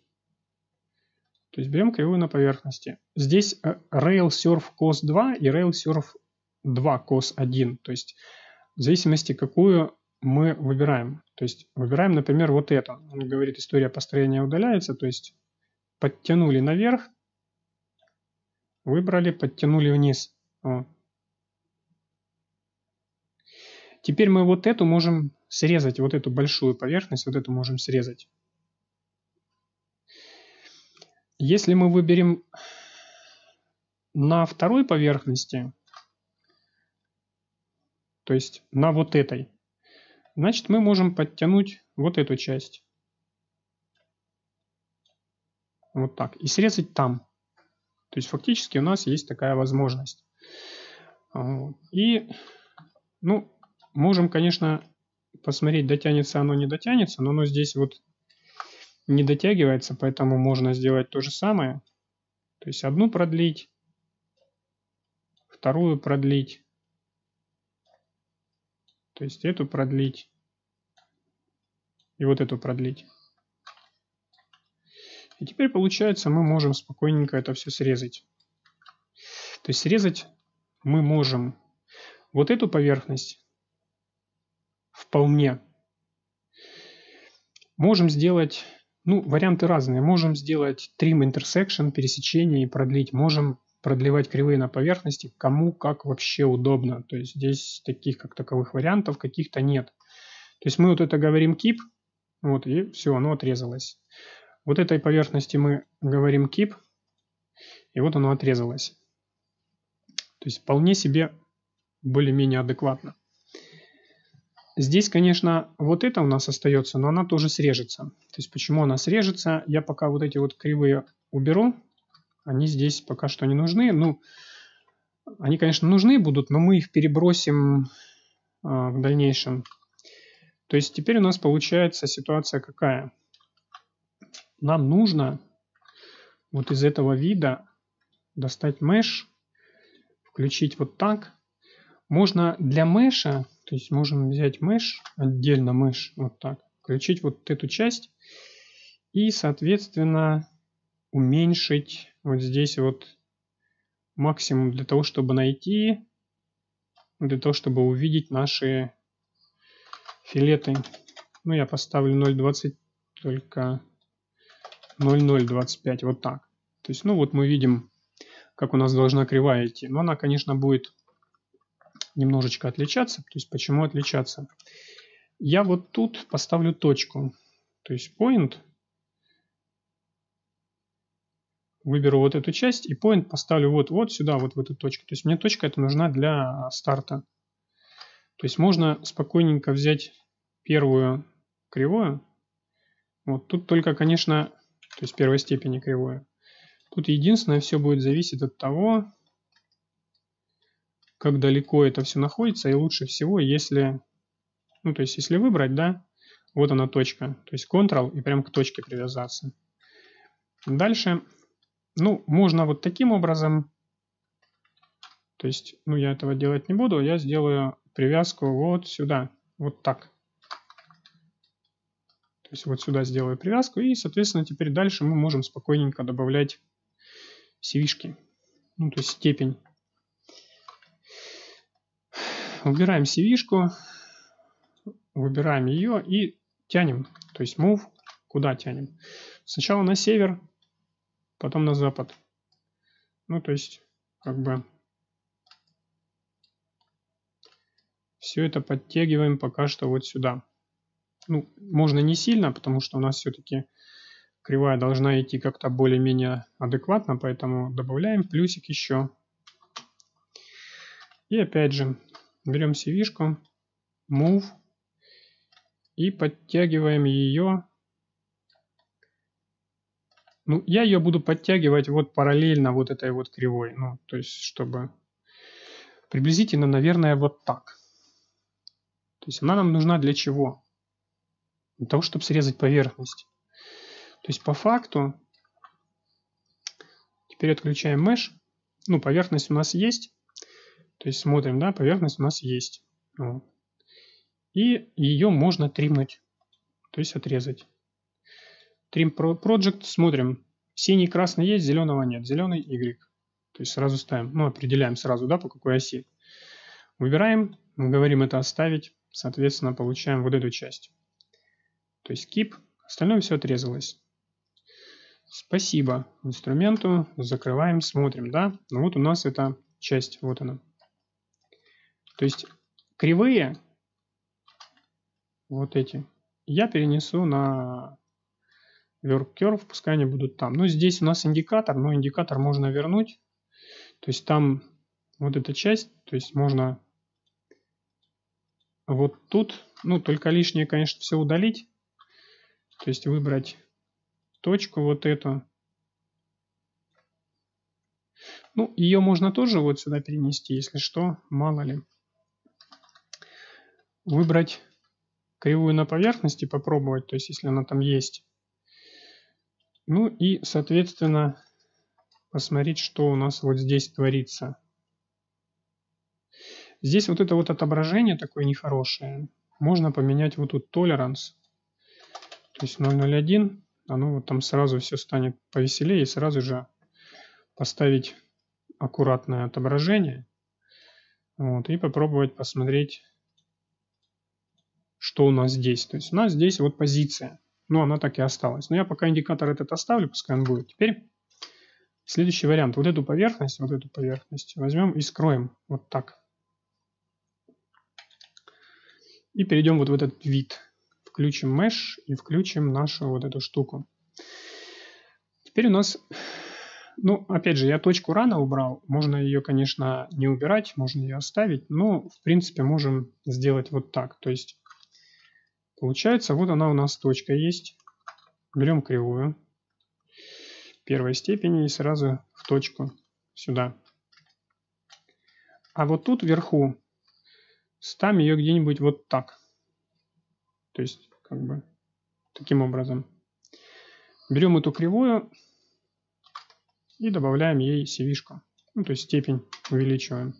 То есть берем кривую на поверхности. Здесь э, RailSurf cos 2 и RailSurf 2 cos 1. То есть в зависимости, какую мы выбираем. То есть выбираем, например, вот это. Он говорит, история построения удаляется. То есть подтянули наверх, выбрали, подтянули вниз. О. Теперь мы вот эту можем срезать, вот эту большую поверхность, вот эту можем срезать. Если мы выберем на второй поверхности, то есть на вот этой, значит мы можем подтянуть вот эту часть. Вот так. И срезать там. То есть фактически у нас есть такая возможность. И, ну, можем, конечно, посмотреть, дотянется оно, не дотянется, но оно здесь вот не дотягивается, поэтому можно сделать то же самое. То есть одну продлить, вторую продлить, то есть эту продлить и вот эту продлить. И теперь получается мы можем спокойненько это все срезать. То есть срезать мы можем вот эту поверхность вполне. Можем сделать ну, варианты разные. Можем сделать trim intersection, пересечение и продлить. Можем продлевать кривые на поверхности, кому как вообще удобно. То есть здесь таких как таковых вариантов каких-то нет. То есть мы вот это говорим keep, вот и все, оно отрезалось. Вот этой поверхности мы говорим keep, и вот оно отрезалось. То есть вполне себе более-менее адекватно. Здесь, конечно, вот это у нас остается, но она тоже срежется. То есть почему она срежется, я пока вот эти вот кривые уберу. Они здесь пока что не нужны. Ну, они, конечно, нужны будут, но мы их перебросим а, в дальнейшем. То есть теперь у нас получается ситуация какая? Нам нужно вот из этого вида достать mesh, включить вот так. Можно для меша то есть можем взять мышь отдельно мышь вот так, включить вот эту часть и, соответственно, уменьшить вот здесь вот максимум для того, чтобы найти, для того, чтобы увидеть наши филеты. Ну, я поставлю 0,20, только 0,025, вот так. То есть, ну вот мы видим, как у нас должна кривая идти. Но она, конечно, будет немножечко отличаться. То есть почему отличаться? Я вот тут поставлю точку. То есть point. Выберу вот эту часть и point поставлю вот, вот сюда, вот в эту точку. То есть мне точка эта нужна для старта. То есть можно спокойненько взять первую кривую. Вот тут только, конечно, то есть первой степени кривую. Тут единственное все будет зависеть от того, как далеко это все находится, и лучше всего, если, ну, то есть, если выбрать, да, вот она точка, то есть Ctrl и прям к точке привязаться. Дальше, ну, можно вот таким образом, то есть, ну, я этого делать не буду, я сделаю привязку вот сюда, вот так. То есть вот сюда сделаю привязку, и, соответственно, теперь дальше мы можем спокойненько добавлять cv -шки. ну, то есть степень выбираем cv выбираем ее и тянем. То есть move куда тянем. Сначала на север, потом на запад. Ну, то есть, как бы все это подтягиваем пока что вот сюда. Ну, можно не сильно, потому что у нас все-таки кривая должна идти как-то более-менее адекватно, поэтому добавляем плюсик еще. И опять же, Берем cv move и подтягиваем ее. Ну, я ее буду подтягивать вот параллельно вот этой вот кривой. Ну, то есть, чтобы приблизительно, наверное, вот так. То есть она нам нужна для чего? Для того, чтобы срезать поверхность. То есть по факту, теперь отключаем mesh. Ну, поверхность у нас есть. То есть смотрим, да, поверхность у нас есть. Вот. И ее можно тримнуть, то есть отрезать. Trim Project смотрим. Синий, красный есть, зеленого нет. Зеленый Y. То есть сразу ставим, ну, определяем сразу, да, по какой оси. Выбираем, мы говорим это оставить, соответственно, получаем вот эту часть. То есть keep, остальное все отрезалось. Спасибо инструменту, закрываем, смотрим, да. Ну вот у нас эта часть, вот она. То есть кривые, вот эти, я перенесу на work curve, пускай они будут там. Ну здесь у нас индикатор, но индикатор можно вернуть. То есть там вот эта часть, то есть можно вот тут, ну только лишнее, конечно, все удалить. То есть выбрать точку вот эту. Ну, ее можно тоже вот сюда перенести, если что, мало ли выбрать кривую на поверхности, попробовать, то есть если она там есть. Ну и, соответственно, посмотреть, что у нас вот здесь творится. Здесь вот это вот отображение такое нехорошее. Можно поменять вот тут толеранс, То есть 0.01. Оно вот там сразу все станет повеселее. И сразу же поставить аккуратное отображение. Вот, и попробовать посмотреть, что у нас здесь. То есть у нас здесь вот позиция. Но ну, она так и осталась. Но я пока индикатор этот оставлю, пускай он будет. Теперь следующий вариант. Вот эту поверхность, вот эту поверхность возьмем и скроем вот так. И перейдем вот в этот вид. Включим mesh и включим нашу вот эту штуку. Теперь у нас, ну, опять же, я точку рано убрал. Можно ее, конечно, не убирать, можно ее оставить. Но, в принципе, можем сделать вот так. То есть Получается, вот она у нас точка есть. Берем кривую первой степени и сразу в точку сюда. А вот тут вверху ставим ее где-нибудь вот так. То есть, как бы, таким образом. Берем эту кривую и добавляем ей севишку. Ну, то есть степень увеличиваем.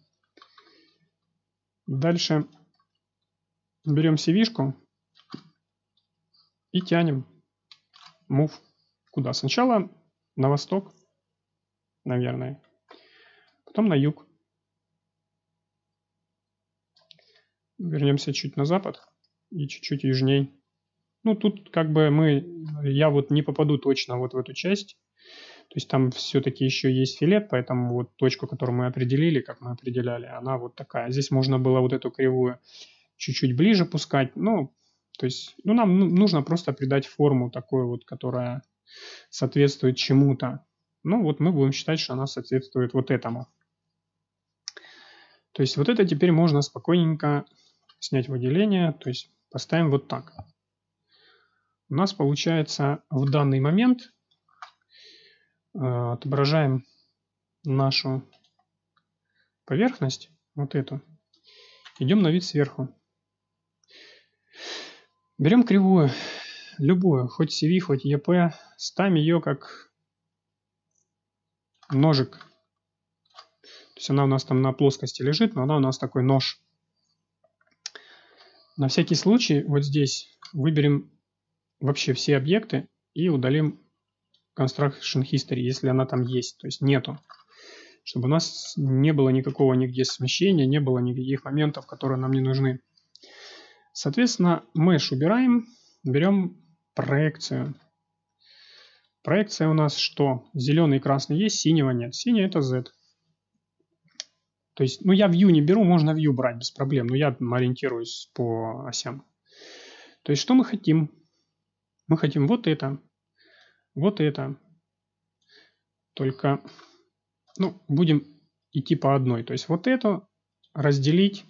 Дальше берем севишку и тянем move куда? Сначала на восток, наверное, потом на юг. Вернемся чуть на запад и чуть-чуть южней. Ну, тут как бы мы, я вот не попаду точно вот в эту часть. То есть там все-таки еще есть филет, поэтому вот точку, которую мы определили, как мы определяли, она вот такая. Здесь можно было вот эту кривую чуть-чуть ближе пускать. Ну, то есть, ну, нам ну, нужно просто придать форму такую вот, которая соответствует чему-то. Ну, вот мы будем считать, что она соответствует вот этому. То есть вот это теперь можно спокойненько снять выделение, то есть поставим вот так. У нас получается в данный момент э, отображаем нашу поверхность, вот эту. Идем на вид сверху. Берем кривую, любую, хоть CV, хоть EP, ставим ее как ножик. То есть она у нас там на плоскости лежит, но она у нас такой нож. На всякий случай вот здесь выберем вообще все объекты и удалим Construction History, если она там есть, то есть нету. Чтобы у нас не было никакого нигде смещения, не было никаких моментов, которые нам не нужны. Соответственно, mesh убираем, берем проекцию. Проекция у нас что? Зеленый и красный есть, синего нет. Синий это Z. То есть, ну я view не беру, можно view брать без проблем, но я ориентируюсь по осям. То есть, что мы хотим? Мы хотим вот это, вот это. Только, ну, будем идти по одной. То есть, вот это разделить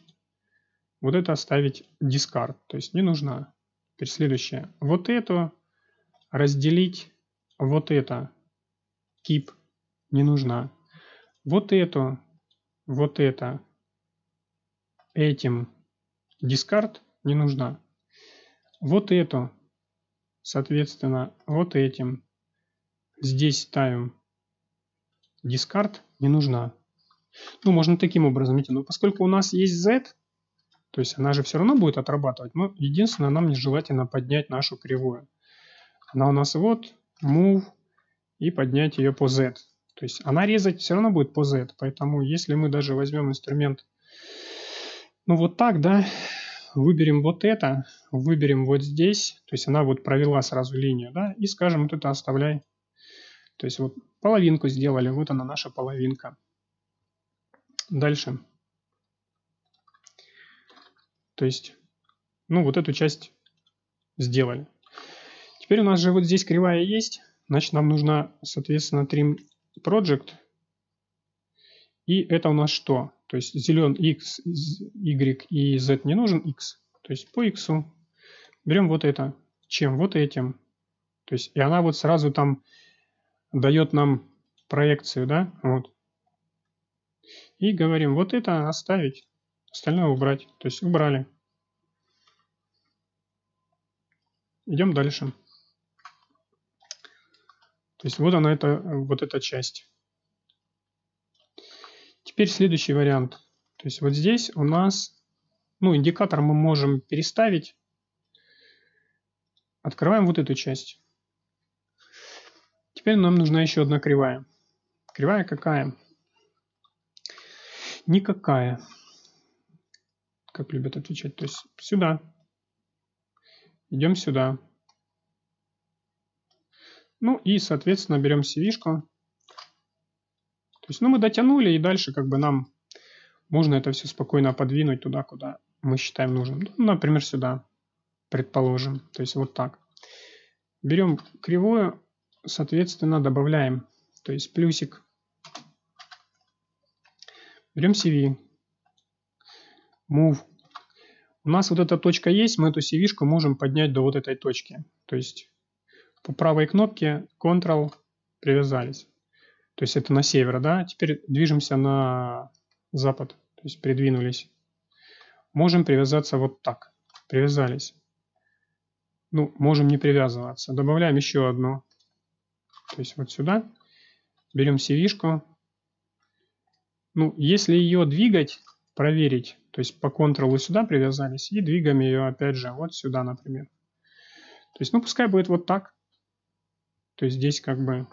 вот это оставить дискард, то есть не нужна. Теперь следующее. Вот это разделить, вот это keep не нужна. Вот это, вот это этим дискард не нужна. Вот это, соответственно, вот этим. Здесь ставим дискард не нужна. Ну, можно таким образом идти. Но ну, поскольку у нас есть Z, то есть она же все равно будет отрабатывать, но единственное, нам нежелательно поднять нашу кривую. Она у нас вот, move, и поднять ее по Z. То есть она резать все равно будет по Z, поэтому если мы даже возьмем инструмент, ну вот так, да, выберем вот это, выберем вот здесь, то есть она вот провела сразу линию, да, и скажем вот это оставляй. То есть вот половинку сделали, вот она наша половинка. Дальше. То есть, ну, вот эту часть сделали. Теперь у нас же вот здесь кривая есть. Значит, нам нужно, соответственно, trim project. И это у нас что? То есть зелен x, y и z не нужен x. То есть по x берем вот это. Чем? Вот этим. То есть и она вот сразу там дает нам проекцию, да? Вот. И говорим, вот это оставить. Остальное убрать. То есть убрали. Идем дальше. То есть вот она, это, вот эта часть. Теперь следующий вариант. То есть вот здесь у нас, ну, индикатор мы можем переставить. Открываем вот эту часть. Теперь нам нужна еще одна кривая. Кривая какая? Никакая как любят отвечать. То есть сюда. Идем сюда. Ну и, соответственно, берем cv -шку. То есть, ну, мы дотянули, и дальше как бы нам можно это все спокойно подвинуть туда, куда мы считаем нужным. Ну, например, сюда, предположим. То есть, вот так. Берем кривую, соответственно, добавляем. То есть, плюсик. Берем CV move. У нас вот эта точка есть, мы эту cv можем поднять до вот этой точки. То есть по правой кнопке Ctrl привязались. То есть это на север, да? Теперь движемся на запад, то есть придвинулись. Можем привязаться вот так. Привязались. Ну, можем не привязываться. Добавляем еще одну. То есть вот сюда. Берем cv -шку. Ну, если ее двигать, проверить. То есть по контролу сюда привязались и двигаем ее опять же вот сюда, например. То есть, ну, пускай будет вот так. То есть здесь как бы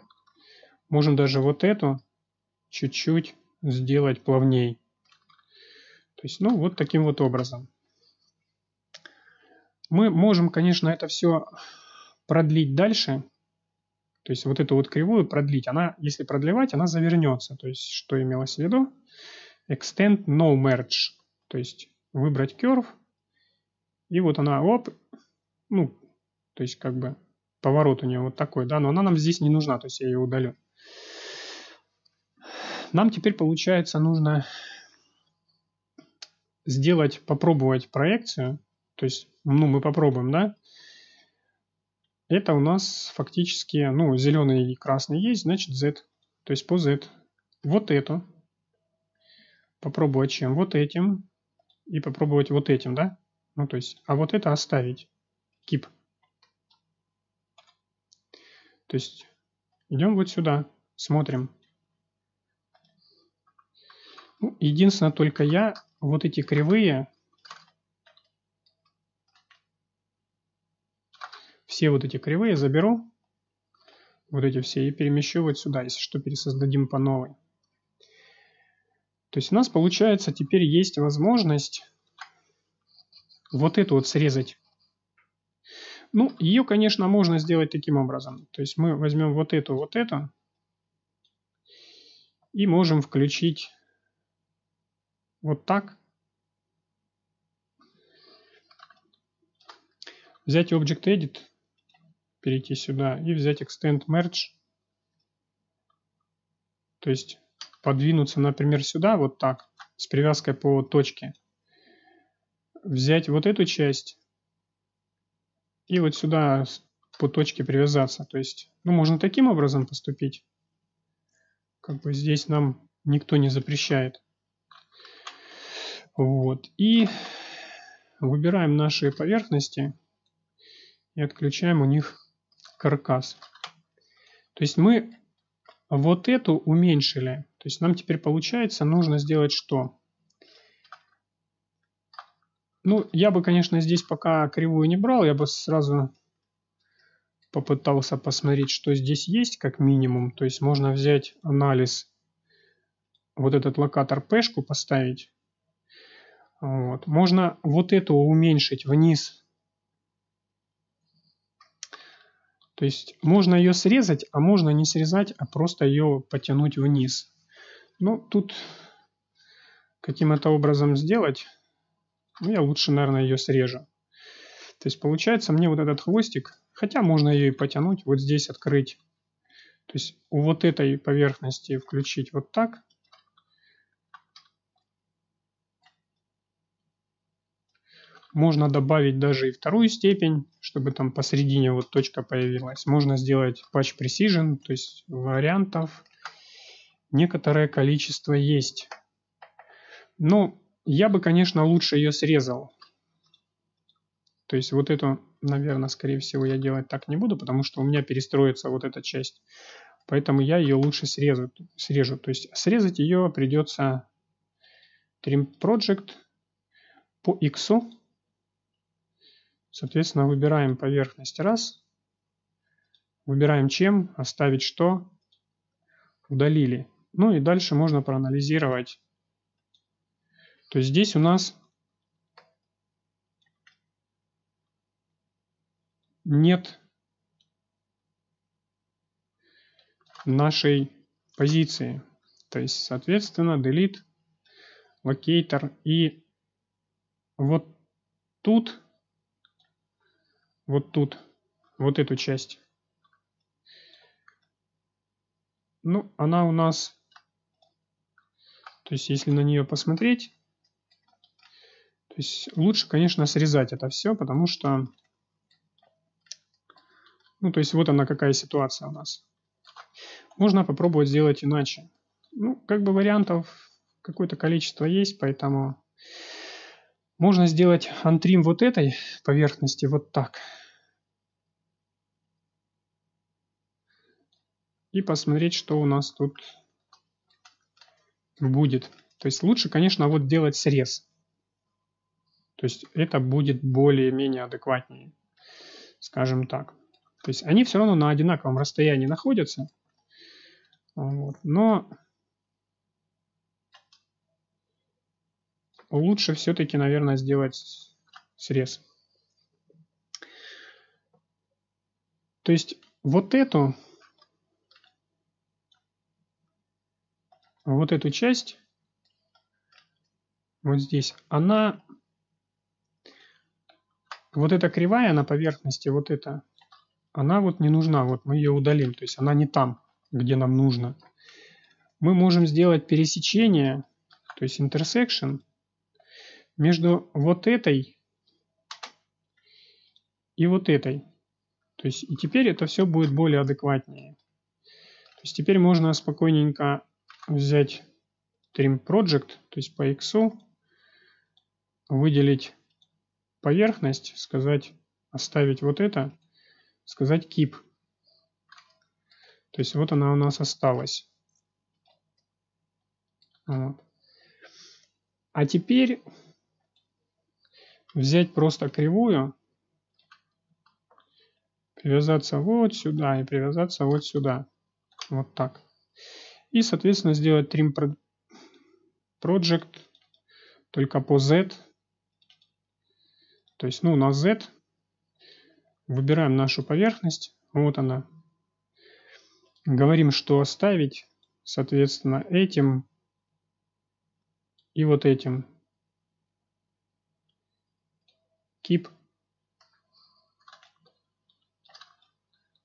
можем даже вот эту чуть-чуть сделать плавней. То есть, ну, вот таким вот образом. Мы можем, конечно, это все продлить дальше. То есть вот эту вот кривую продлить. Она, если продлевать, она завернется. То есть, что имелось в виду? extend no merge, то есть выбрать curve, и вот она, оп, ну, то есть как бы поворот у нее вот такой, да, но она нам здесь не нужна, то есть я ее удалю. Нам теперь, получается, нужно сделать, попробовать проекцию, то есть, ну, мы попробуем, да, это у нас фактически, ну, зеленый и красный есть, значит, Z, то есть по Z. Вот эту попробовать чем? Вот этим и попробовать вот этим, да? Ну, то есть, а вот это оставить. Keep. То есть, идем вот сюда, смотрим. Ну, единственное, только я вот эти кривые, все вот эти кривые заберу, вот эти все, и перемещу вот сюда, если что, пересоздадим по новой. То есть у нас получается теперь есть возможность вот эту вот срезать. Ну, ее, конечно, можно сделать таким образом. То есть мы возьмем вот эту, вот эту. И можем включить вот так. Взять Object Edit, перейти сюда и взять Extend Merge. То есть подвинуться, например, сюда, вот так, с привязкой по точке. Взять вот эту часть и вот сюда по точке привязаться. То есть, ну, можно таким образом поступить. Как бы здесь нам никто не запрещает. Вот. И выбираем наши поверхности и отключаем у них каркас. То есть мы вот эту уменьшили. То есть нам теперь получается нужно сделать что? Ну, я бы, конечно, здесь пока кривую не брал. Я бы сразу попытался посмотреть, что здесь есть как минимум. То есть можно взять анализ, вот этот локатор пешку поставить. Вот. Можно вот эту уменьшить вниз То есть можно ее срезать, а можно не срезать, а просто ее потянуть вниз. Ну, тут каким это образом сделать, ну, я лучше, наверное, ее срежу. То есть получается мне вот этот хвостик, хотя можно ее и потянуть, вот здесь открыть. То есть у вот этой поверхности включить вот так. Можно добавить даже и вторую степень чтобы там посередине вот точка появилась. Можно сделать patch precision, то есть вариантов некоторое количество есть. Но ну, я бы, конечно, лучше ее срезал. То есть вот эту, наверное, скорее всего, я делать так не буду, потому что у меня перестроится вот эта часть. Поэтому я ее лучше срезу. срежу. То есть срезать ее придется trim project по иксу Соответственно, выбираем поверхность раз. Выбираем чем, оставить что. Удалили. Ну и дальше можно проанализировать. То есть здесь у нас нет нашей позиции. То есть, соответственно, delete, locator. И вот тут вот тут, вот эту часть. Ну, она у нас, то есть если на нее посмотреть, то есть лучше, конечно, срезать это все, потому что, ну, то есть вот она какая ситуация у нас. Можно попробовать сделать иначе. Ну, как бы вариантов какое-то количество есть, поэтому можно сделать антрим вот этой поверхности вот так. и посмотреть, что у нас тут будет. То есть лучше, конечно, вот делать срез. То есть это будет более-менее адекватнее, скажем так. То есть они все равно на одинаковом расстоянии находятся. Вот, но лучше все-таки, наверное, сделать срез. То есть вот эту вот эту часть, вот здесь, она, вот эта кривая на поверхности, вот эта, она вот не нужна, вот мы ее удалим, то есть она не там, где нам нужно. Мы можем сделать пересечение, то есть intersection, между вот этой и вот этой. То есть и теперь это все будет более адекватнее. То есть теперь можно спокойненько взять trim project, то есть по X, выделить поверхность, сказать оставить вот это, сказать keep. То есть вот она у нас осталась. Вот. А теперь взять просто кривую, привязаться вот сюда и привязаться вот сюда. Вот так. И, соответственно, сделать trim project только по Z. То есть, ну, у нас Z выбираем нашу поверхность. Вот она. Говорим, что оставить, соответственно, этим и вот этим. Keep.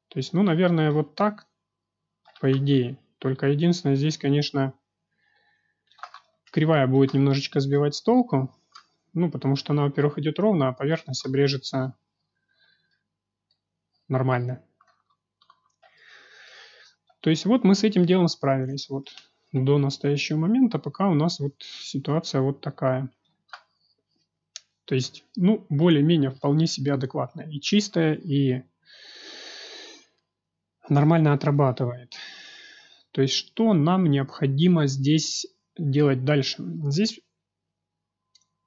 То есть, ну, наверное, вот так, по идее. Только единственное, здесь, конечно, кривая будет немножечко сбивать с толку. Ну, потому что она, во-первых, идет ровно, а поверхность обрежется нормально. То есть вот мы с этим делом справились вот до настоящего момента, пока у нас вот ситуация вот такая. То есть, ну, более-менее вполне себе адекватная и чистая, и нормально отрабатывает. То есть что нам необходимо здесь делать дальше? Здесь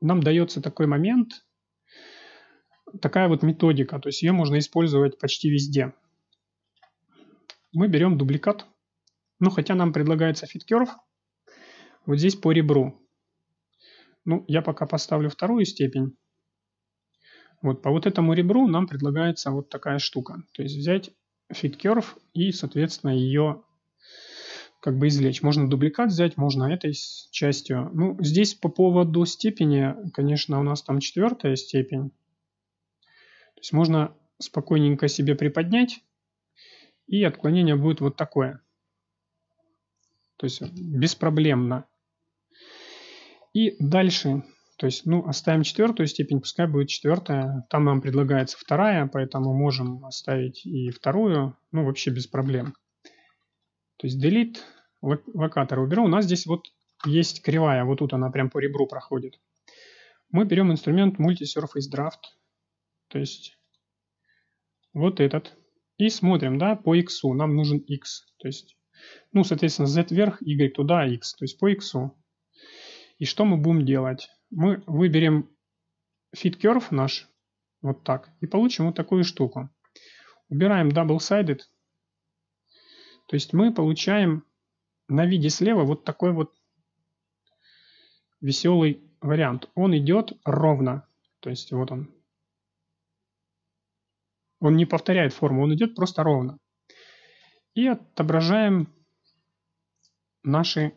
нам дается такой момент, такая вот методика, то есть ее можно использовать почти везде. Мы берем дубликат, ну хотя нам предлагается фиткерв, вот здесь по ребру. Ну, я пока поставлю вторую степень. Вот по вот этому ребру нам предлагается вот такая штука. То есть взять фиткерв и, соответственно, ее как бы извлечь. Можно дубликат взять, можно этой частью. Ну, здесь по поводу степени, конечно, у нас там четвертая степень. То есть можно спокойненько себе приподнять, и отклонение будет вот такое. То есть беспроблемно. И дальше, то есть, ну, оставим четвертую степень, пускай будет четвертая. Там нам предлагается вторая, поэтому можем оставить и вторую, ну, вообще без проблем. То есть delete, локатор уберу. У нас здесь вот есть кривая, вот тут она прям по ребру проходит. Мы берем инструмент Multisurface Draft, то есть вот этот. И смотрим, да, по x. Нам нужен x. То есть, ну, соответственно, z вверх, y туда, x. То есть по x. И что мы будем делать? Мы выберем fit curve наш, вот так, и получим вот такую штуку. Убираем double-sided, то есть мы получаем на виде слева вот такой вот веселый вариант. Он идет ровно. То есть вот он. Он не повторяет форму, он идет просто ровно. И отображаем наши,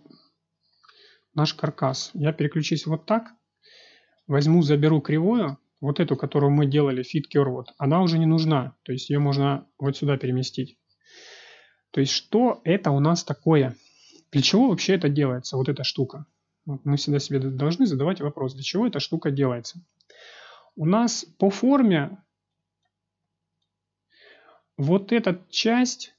наш каркас. Я переключусь вот так. Возьму, заберу кривую. Вот эту, которую мы делали, fit curve, вот, она уже не нужна. То есть ее можно вот сюда переместить. То есть что это у нас такое? Для чего вообще это делается, вот эта штука? Вот мы всегда себе должны задавать вопрос, для чего эта штука делается? У нас по форме вот эта часть,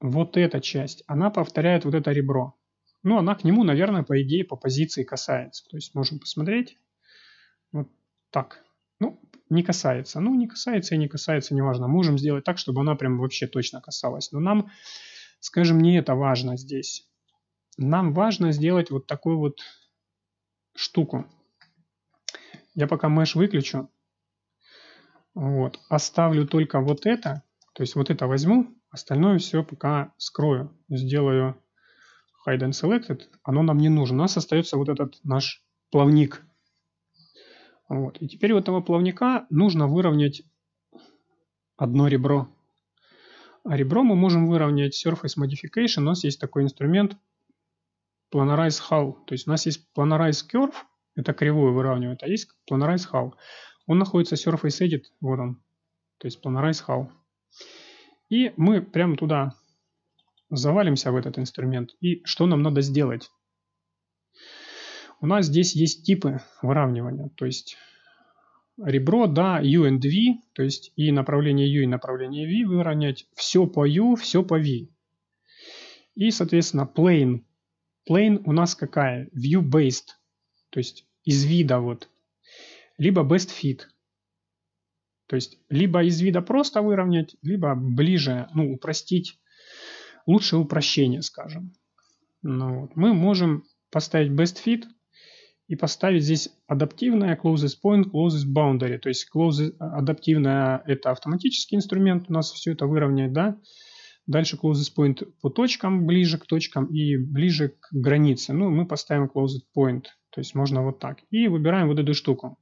вот эта часть, она повторяет вот это ребро. Ну, она к нему, наверное, по идее, по позиции касается. То есть можем посмотреть. Вот так. Ну, не касается. Ну, не касается и не касается, неважно. Можем сделать так, чтобы она прям вообще точно касалась. Но нам, скажем, не это важно здесь. Нам важно сделать вот такую вот штуку. Я пока mesh выключу. Вот. Оставлю только вот это. То есть вот это возьму, остальное все пока скрою. Сделаю hide and selected. Оно нам не нужно. У нас остается вот этот наш плавник – вот. И теперь у этого плавника нужно выровнять одно ребро. А ребро мы можем выровнять Surface Modification. У нас есть такой инструмент Planarize Hull. То есть у нас есть Planarize Curve, это кривую выравнивает, а есть Planarize Hull. Он находится Surface Edit, вот он. То есть Planarize Hull. И мы прямо туда завалимся в этот инструмент. И что нам надо сделать? У нас здесь есть типы выравнивания, то есть ребро, да, U and V, то есть и направление U, и направление V выровнять все по U, все по V. И, соответственно, plane. Plane у нас какая? View-based, то есть из вида вот. Либо best fit, то есть либо из вида просто выровнять, либо ближе, ну, упростить, лучшее упрощение, скажем. Ну, вот. Мы можем поставить best fit – и поставить здесь адаптивное closes point, closes boundary. То есть closes, а, адаптивное – это автоматический инструмент, у нас все это выровняет, да. Дальше closes point по точкам, ближе к точкам и ближе к границе. Ну, мы поставим closes point, то есть можно вот так. И выбираем вот эту штуку.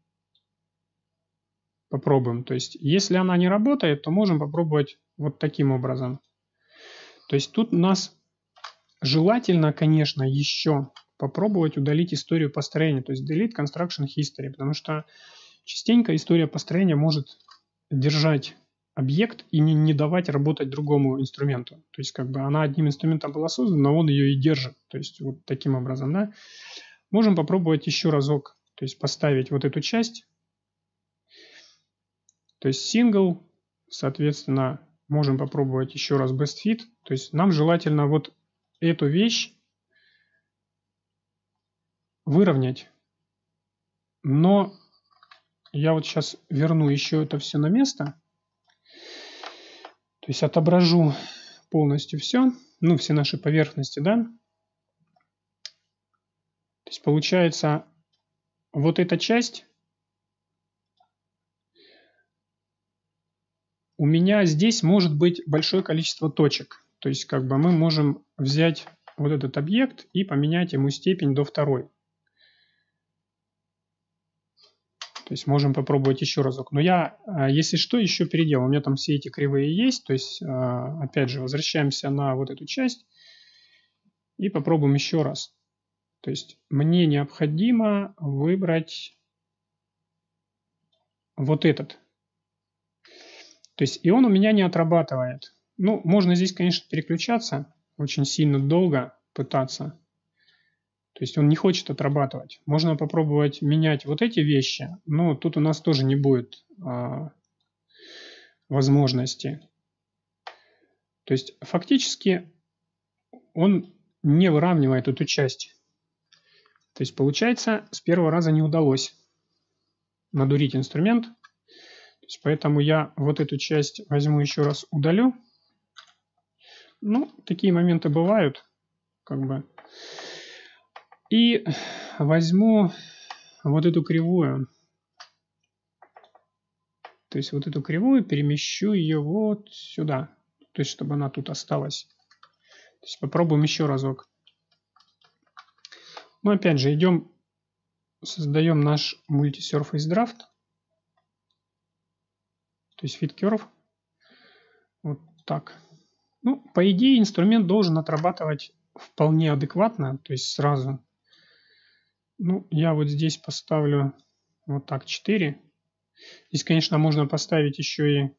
Попробуем. То есть если она не работает, то можем попробовать вот таким образом. То есть тут у нас желательно, конечно, еще попробовать удалить историю построения, то есть delete construction history, потому что частенько история построения может держать объект и не, не давать работать другому инструменту. То есть как бы она одним инструментом была создана, но он ее и держит. То есть вот таким образом, да. Можем попробовать еще разок, то есть поставить вот эту часть. То есть single, соответственно, можем попробовать еще раз best fit. То есть нам желательно вот эту вещь выровнять. Но я вот сейчас верну еще это все на место. То есть отображу полностью все, ну, все наши поверхности, да. То есть получается, вот эта часть у меня здесь может быть большое количество точек. То есть как бы мы можем взять вот этот объект и поменять ему степень до второй. То есть можем попробовать еще разок. Но я, э, если что, еще переделал. У меня там все эти кривые есть. То есть, э, опять же, возвращаемся на вот эту часть и попробуем еще раз. То есть мне необходимо выбрать вот этот. То есть и он у меня не отрабатывает. Ну, можно здесь, конечно, переключаться, очень сильно долго пытаться. То есть он не хочет отрабатывать. Можно попробовать менять вот эти вещи, но тут у нас тоже не будет а, возможности. То есть фактически он не выравнивает эту часть. То есть получается, с первого раза не удалось надурить инструмент. То есть, поэтому я вот эту часть возьму еще раз удалю. Ну, такие моменты бывают, как бы. И возьму вот эту кривую. То есть вот эту кривую перемещу ее вот сюда. То есть чтобы она тут осталась. То есть попробуем еще разок. Ну опять же идем, создаем наш мультисерфейс драфт. То есть фиткеров. Вот так. Ну, по идее, инструмент должен отрабатывать вполне адекватно, то есть сразу. Ну, я вот здесь поставлю вот так 4. Здесь, конечно, можно поставить еще и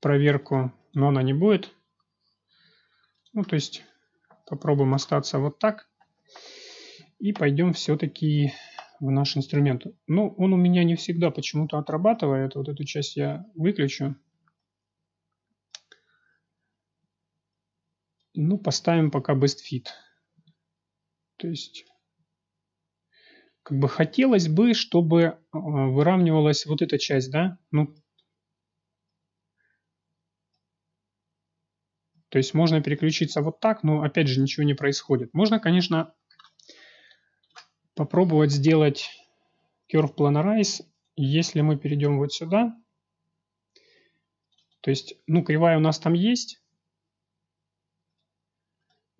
проверку, но она не будет. Ну, то есть попробуем остаться вот так. И пойдем все-таки в наш инструмент. Ну он у меня не всегда почему-то отрабатывает. Вот эту часть я выключу. Ну, поставим пока best fit. То есть как бы хотелось бы, чтобы э, выравнивалась вот эта часть, да, ну, то есть можно переключиться вот так, но опять же ничего не происходит. Можно, конечно, попробовать сделать Curve Planarize, если мы перейдем вот сюда, то есть, ну, кривая у нас там есть,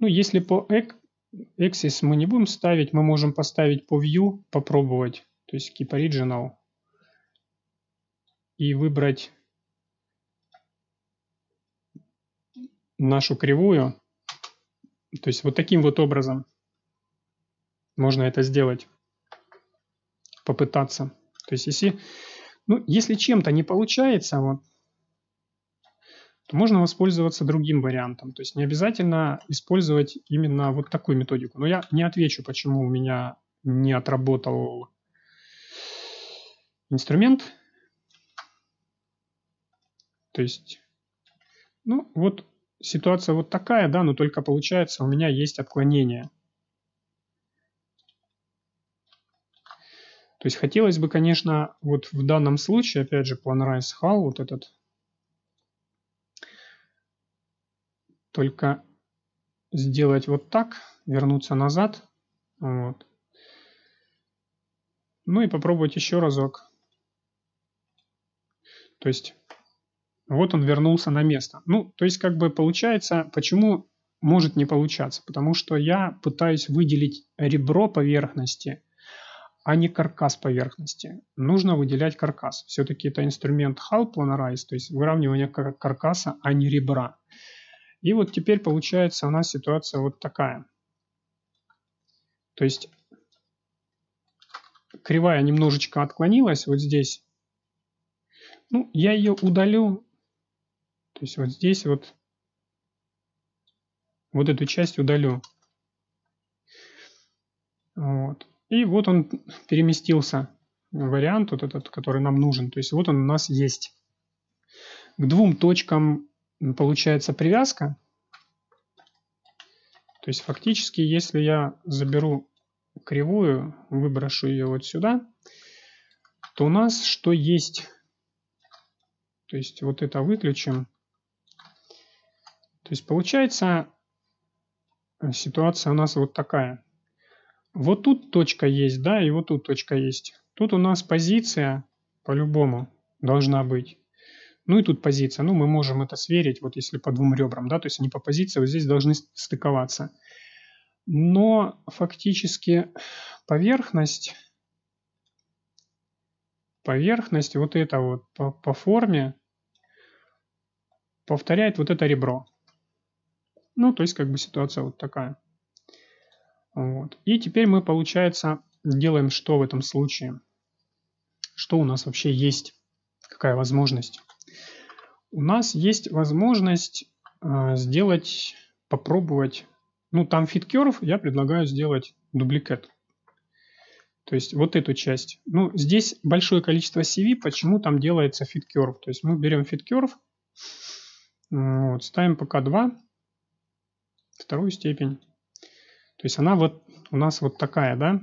ну, если по, эк, Axis мы не будем ставить, мы можем поставить по view, попробовать, то есть keep original, и выбрать нашу кривую, то есть вот таким вот образом можно это сделать, попытаться. То есть если, ну, если чем-то не получается, вот, то можно воспользоваться другим вариантом. То есть не обязательно использовать именно вот такую методику. Но я не отвечу, почему у меня не отработал инструмент. То есть, ну вот ситуация вот такая, да, но только получается у меня есть отклонение. То есть хотелось бы, конечно, вот в данном случае, опять же, план Planrise Hall, вот этот только сделать вот так, вернуться назад. Вот. Ну и попробовать еще разок. То есть вот он вернулся на место. Ну, то есть как бы получается, почему может не получаться? Потому что я пытаюсь выделить ребро поверхности, а не каркас поверхности. Нужно выделять каркас. Все-таки это инструмент Hull Planarize, то есть выравнивание каркаса, а не ребра. И вот теперь получается у нас ситуация вот такая. То есть кривая немножечко отклонилась вот здесь. Ну, я ее удалю. То есть вот здесь вот, вот эту часть удалю. Вот. И вот он переместился, вариант вот этот, который нам нужен. То есть вот он у нас есть. К двум точкам получается привязка. То есть фактически, если я заберу кривую, выброшу ее вот сюда, то у нас что есть? То есть вот это выключим. То есть получается э, ситуация у нас вот такая. Вот тут точка есть, да, и вот тут точка есть. Тут у нас позиция по-любому должна быть. Ну и тут позиция. Ну, мы можем это сверить, вот если по двум ребрам, да, то есть они по позиции вот здесь должны стыковаться. Но фактически поверхность, поверхность вот это вот по, по форме повторяет вот это ребро. Ну, то есть как бы ситуация вот такая. Вот. И теперь мы, получается, делаем что в этом случае? Что у нас вообще есть? Какая возможность? у нас есть возможность э, сделать, попробовать. Ну, там фиткеров я предлагаю сделать дубликат. То есть вот эту часть. Ну, здесь большое количество CV, почему там делается фиткеров. То есть мы берем фиткеров, вот, ставим пока 2, вторую степень. То есть она вот у нас вот такая, да?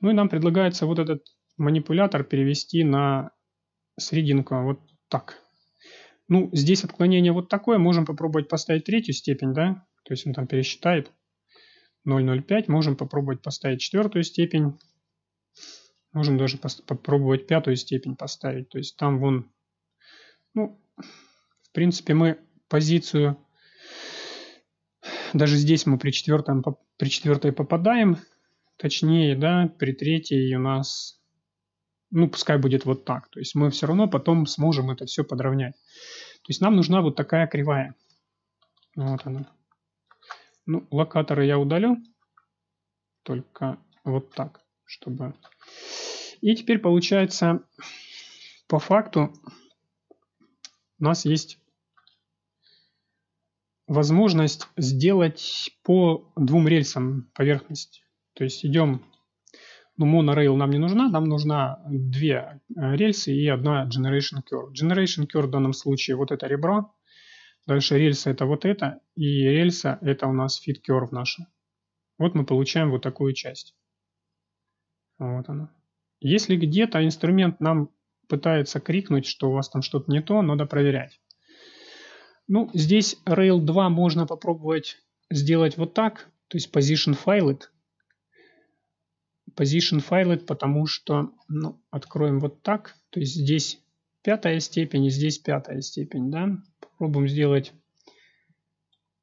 Ну и нам предлагается вот этот манипулятор перевести на срединку. Вот так. Ну, здесь отклонение вот такое. Можем попробовать поставить третью степень, да? То есть он там пересчитает 0,05. Можем попробовать поставить четвертую степень. Можем даже попробовать пятую степень поставить. То есть там вон... Ну, в принципе, мы позицию... Даже здесь мы при, четвертом, при четвертой попадаем. Точнее, да, при третьей у нас ну, пускай будет вот так. То есть мы все равно потом сможем это все подровнять. То есть нам нужна вот такая кривая. Вот она. Ну, локаторы я удалю. Только вот так, чтобы... И теперь получается, по факту, у нас есть возможность сделать по двум рельсам поверхность. То есть идем ну, monorail нам не нужна, нам нужна две э, рельсы и одна Generation Curve. Generation Curve в данном случае вот это ребро, дальше рельса это вот это, и рельса это у нас Fit Curve наша. Вот мы получаем вот такую часть. Вот она. Если где-то инструмент нам пытается крикнуть, что у вас там что-то не то, надо проверять. Ну, здесь Rail 2 можно попробовать сделать вот так, то есть position file it, position файлы, потому что, ну, откроем вот так. То есть здесь пятая степень и здесь пятая степень, да. Попробуем сделать,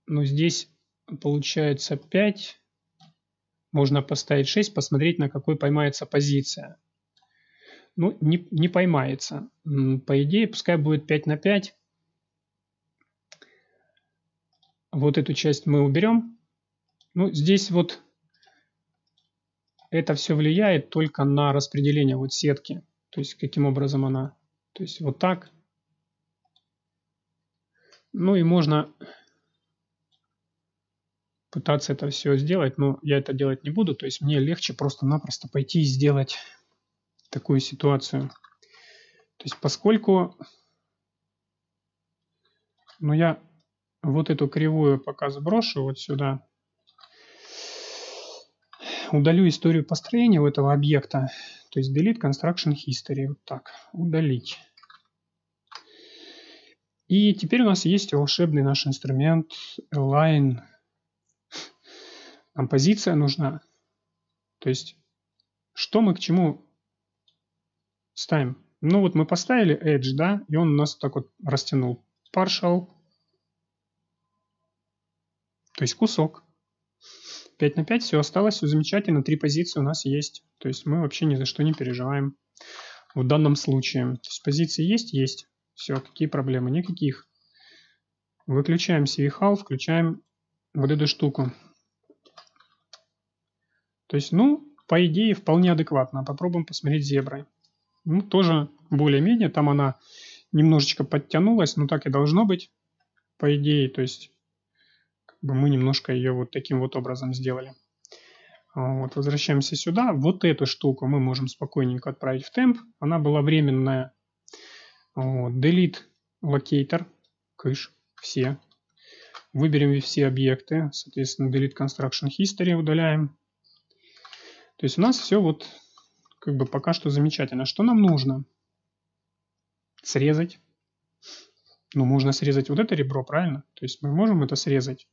ну, здесь получается 5. Можно поставить 6, посмотреть, на какой поймается позиция. Ну, не, не поймается. По идее, пускай будет 5 на 5. Вот эту часть мы уберем. Ну, здесь вот это все влияет только на распределение вот сетки, то есть каким образом она, то есть вот так. Ну и можно пытаться это все сделать, но я это делать не буду, то есть мне легче просто-напросто пойти и сделать такую ситуацию. То есть поскольку, ну я вот эту кривую пока сброшу вот сюда, удалю историю построения у этого объекта, то есть delete construction history, вот так, удалить. И теперь у нас есть волшебный наш инструмент align. Нам позиция нужна. То есть, что мы к чему ставим? Ну вот мы поставили edge, да, и он у нас так вот растянул. Partial, то есть кусок. 5 на 5 все осталось, все замечательно, три позиции у нас есть. То есть мы вообще ни за что не переживаем в данном случае. То есть позиции есть? Есть. Все, какие проблемы? Никаких. Выключаем CVHAL, включаем вот эту штуку. То есть, ну, по идее, вполне адекватно. Попробуем посмотреть зеброй. Ну, тоже более-менее. Там она немножечко подтянулась, но так и должно быть, по идее. То есть бы мы немножко ее вот таким вот образом сделали. А, вот, возвращаемся сюда. Вот эту штуку мы можем спокойненько отправить в темп. Она была временная. А, вот, delete locator, кыш, все. Выберем все объекты, соответственно, delete construction history удаляем. То есть у нас все вот как бы пока что замечательно. Что нам нужно? Срезать. Ну, можно срезать вот это ребро, правильно? То есть мы можем это срезать.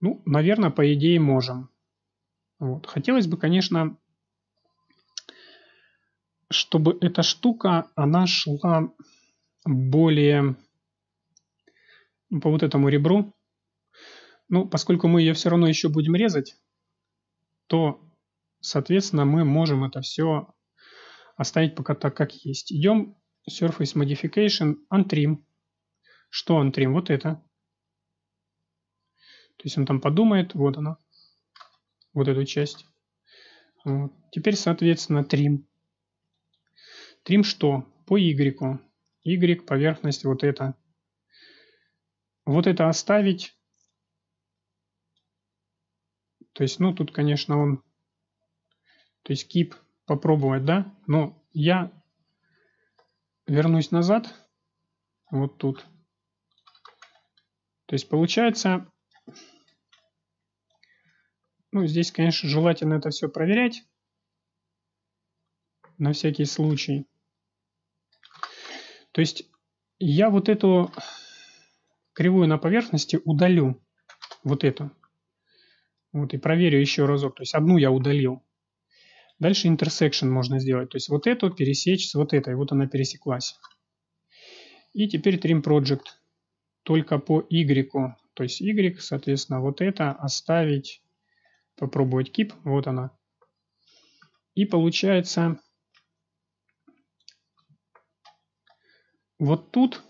Ну, наверное, по идее можем. Вот. Хотелось бы, конечно, чтобы эта штука, она шла более ну, по вот этому ребру. Ну, поскольку мы ее все равно еще будем резать, то, соответственно, мы можем это все оставить пока так, как есть. Идем Surface Modification, Untrim. Что Untrim? Вот это. То есть он там подумает, вот она, вот эту часть. Вот. Теперь, соответственно, трим. Трим что? По Y. Y поверхность вот это. Вот это оставить. То есть, ну, тут, конечно, он... То есть, кип попробовать, да? Но я вернусь назад. Вот тут. То есть, получается, ну, здесь, конечно, желательно это все проверять на всякий случай. То есть я вот эту кривую на поверхности удалю. Вот эту. Вот и проверю еще разок. То есть одну я удалил. Дальше intersection можно сделать. То есть вот эту пересечь с вот этой. Вот она пересеклась. И теперь trim project только по Y. То есть Y, соответственно, вот это оставить попробовать кип, вот она. И получается, вот тут,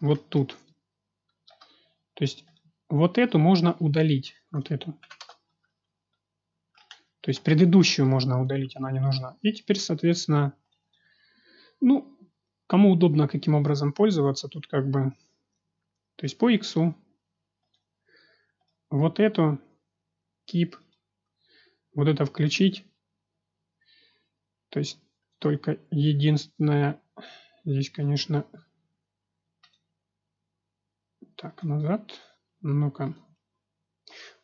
вот тут. То есть вот эту можно удалить, вот эту. То есть предыдущую можно удалить, она не нужна. И теперь, соответственно, ну, кому удобно, каким образом пользоваться, тут как бы, то есть по иксу вот эту keep, вот это включить. То есть только единственное здесь, конечно, так, назад, ну-ка,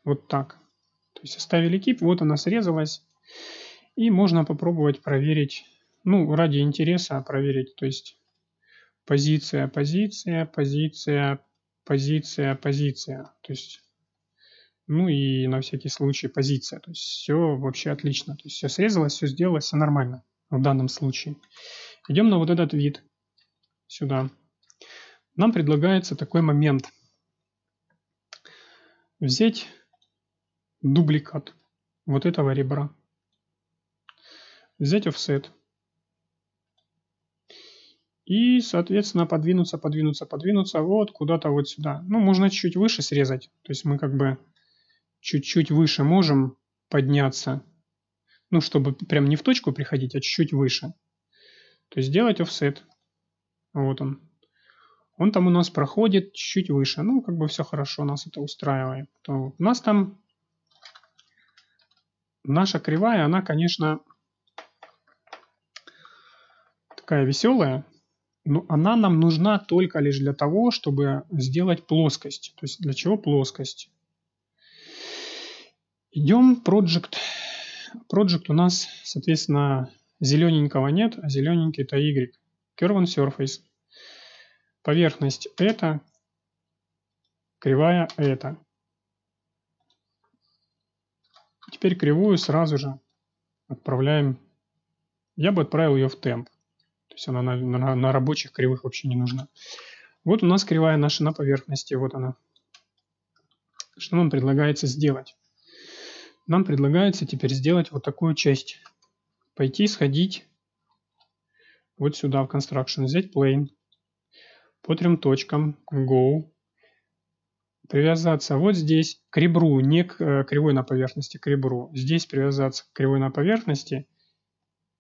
вот так. То есть оставили кип, вот она срезалась. И можно попробовать проверить, ну, ради интереса проверить, то есть позиция, позиция, позиция, позиция, позиция. То есть ну и на всякий случай позиция. То есть все вообще отлично. То есть все срезалось, все сделалось, все нормально в данном случае. Идем на вот этот вид сюда. Нам предлагается такой момент. Взять дубликат вот этого ребра. Взять офсет. И, соответственно, подвинуться, подвинуться, подвинуться вот куда-то вот сюда. Ну, можно чуть-чуть выше срезать. То есть мы как бы чуть-чуть выше можем подняться, ну, чтобы прям не в точку приходить, а чуть-чуть выше, то сделать офсет. Вот он. Он там у нас проходит чуть-чуть выше. Ну, как бы все хорошо, нас это устраивает. То у нас там наша кривая, она, конечно, такая веселая, но она нам нужна только лишь для того, чтобы сделать плоскость. То есть для чего плоскость? Идем Project. Project у нас, соответственно, зелененького нет, а зелененький это Y. Curve Surface. Поверхность это, кривая это. Теперь кривую сразу же отправляем. Я бы отправил ее в темп. То есть она на, на, на рабочих кривых вообще не нужна. Вот у нас кривая наша на поверхности. Вот она. Что нам предлагается сделать? нам предлагается теперь сделать вот такую часть. Пойти, сходить вот сюда в Construction, взять Plane, по трем точкам, Go, привязаться вот здесь к ребру, не к э, кривой на поверхности, к ребру. Здесь привязаться к кривой на поверхности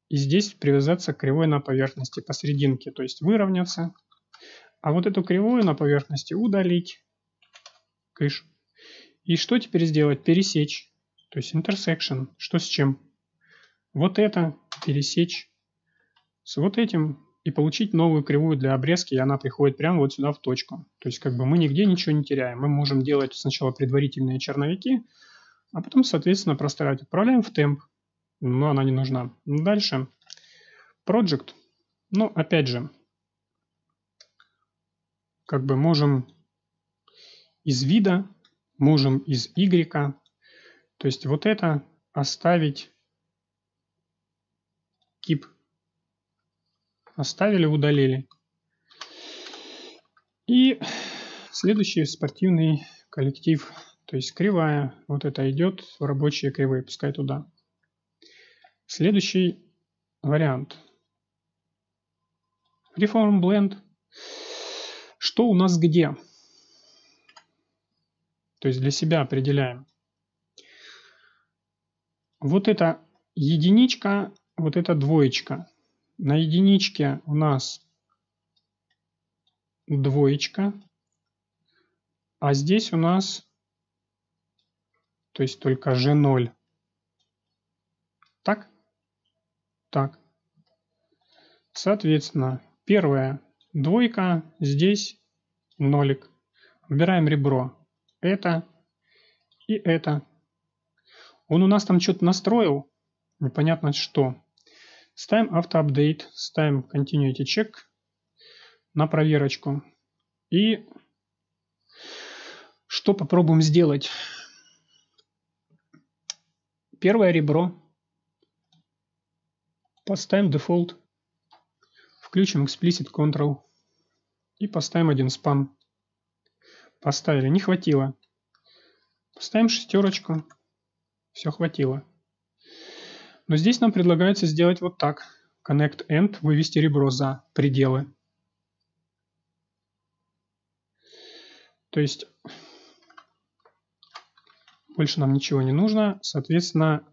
и здесь привязаться к кривой на поверхности посерединке, то есть выровняться. А вот эту кривую на поверхности удалить. Кыш. И что теперь сделать? Пересечь. То есть intersection, что с чем. Вот это пересечь с вот этим и получить новую кривую для обрезки, и она приходит прямо вот сюда в точку. То есть как бы мы нигде ничего не теряем. Мы можем делать сначала предварительные черновики, а потом, соответственно, простраивать. Отправляем в темп, но она не нужна. Дальше. Project. Ну, опять же, как бы можем из вида, можем из Y, то есть вот это оставить кип Оставили, удалили. И следующий спортивный коллектив, то есть кривая, вот это идет в рабочие кривые, пускай туда. Следующий вариант. Reform Blend. Что у нас где? То есть для себя определяем. Вот эта единичка, вот эта двоечка. На единичке у нас двоечка, а здесь у нас, то есть только G0. Так? Так. Соответственно, первая двойка, здесь нолик. Выбираем ребро. Это и это. Он у нас там что-то настроил, непонятно что. Ставим автоапдейт, ставим continuity check на проверочку. И что попробуем сделать? Первое ребро. Поставим дефолт. Включим explicit control. И поставим один спам. Поставили, не хватило. Поставим шестерочку. Все хватило. Но здесь нам предлагается сделать вот так. Connect End, вывести ребро за пределы. То есть больше нам ничего не нужно. Соответственно,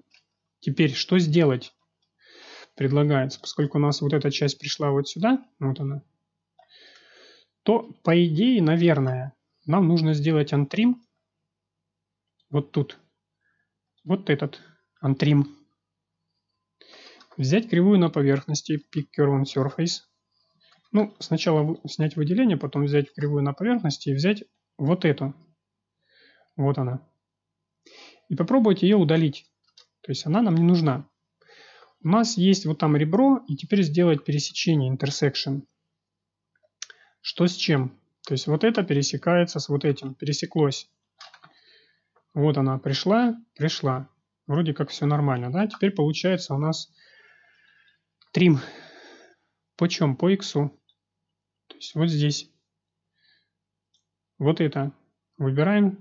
теперь что сделать предлагается? Поскольку у нас вот эта часть пришла вот сюда, вот она, то по идее, наверное, нам нужно сделать антрим вот тут вот этот антрим. Взять кривую на поверхности Pick Curve on Surface. Ну, сначала снять выделение, потом взять кривую на поверхности и взять вот эту. Вот она. И попробовать ее удалить. То есть она нам не нужна. У нас есть вот там ребро, и теперь сделать пересечение, intersection. Что с чем? То есть вот это пересекается с вот этим, пересеклось. Вот она пришла, пришла. Вроде как все нормально, да? Теперь получается у нас трим. Почем? По иксу. То есть вот здесь. Вот это. Выбираем.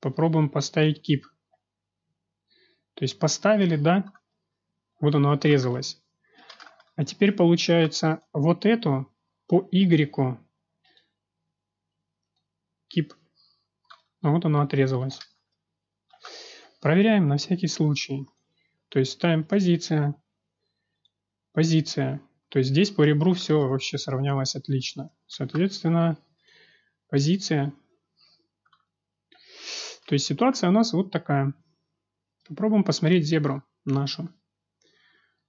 Попробуем поставить кип. То есть поставили, да? Вот оно отрезалось. А теперь получается вот эту по y Но а вот оно отрезалось. Проверяем на всякий случай. То есть ставим позиция, позиция. То есть здесь по ребру все вообще сравнялось отлично. Соответственно, позиция. То есть ситуация у нас вот такая. Попробуем посмотреть зебру нашу.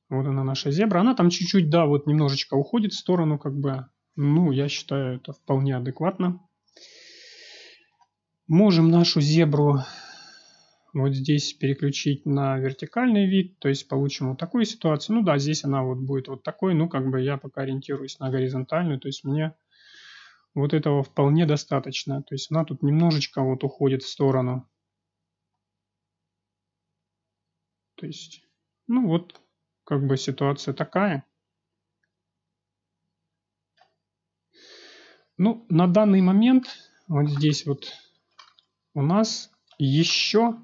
Вот она наша зебра. Она там чуть-чуть, да, вот немножечко уходит в сторону как бы. Ну, я считаю, это вполне адекватно. Можем нашу зебру вот здесь переключить на вертикальный вид, то есть получим вот такую ситуацию. Ну да, здесь она вот будет вот такой, ну как бы я пока ориентируюсь на горизонтальную, то есть мне вот этого вполне достаточно. То есть она тут немножечко вот уходит в сторону. То есть, ну вот, как бы ситуация такая. Ну, на данный момент вот здесь вот у нас еще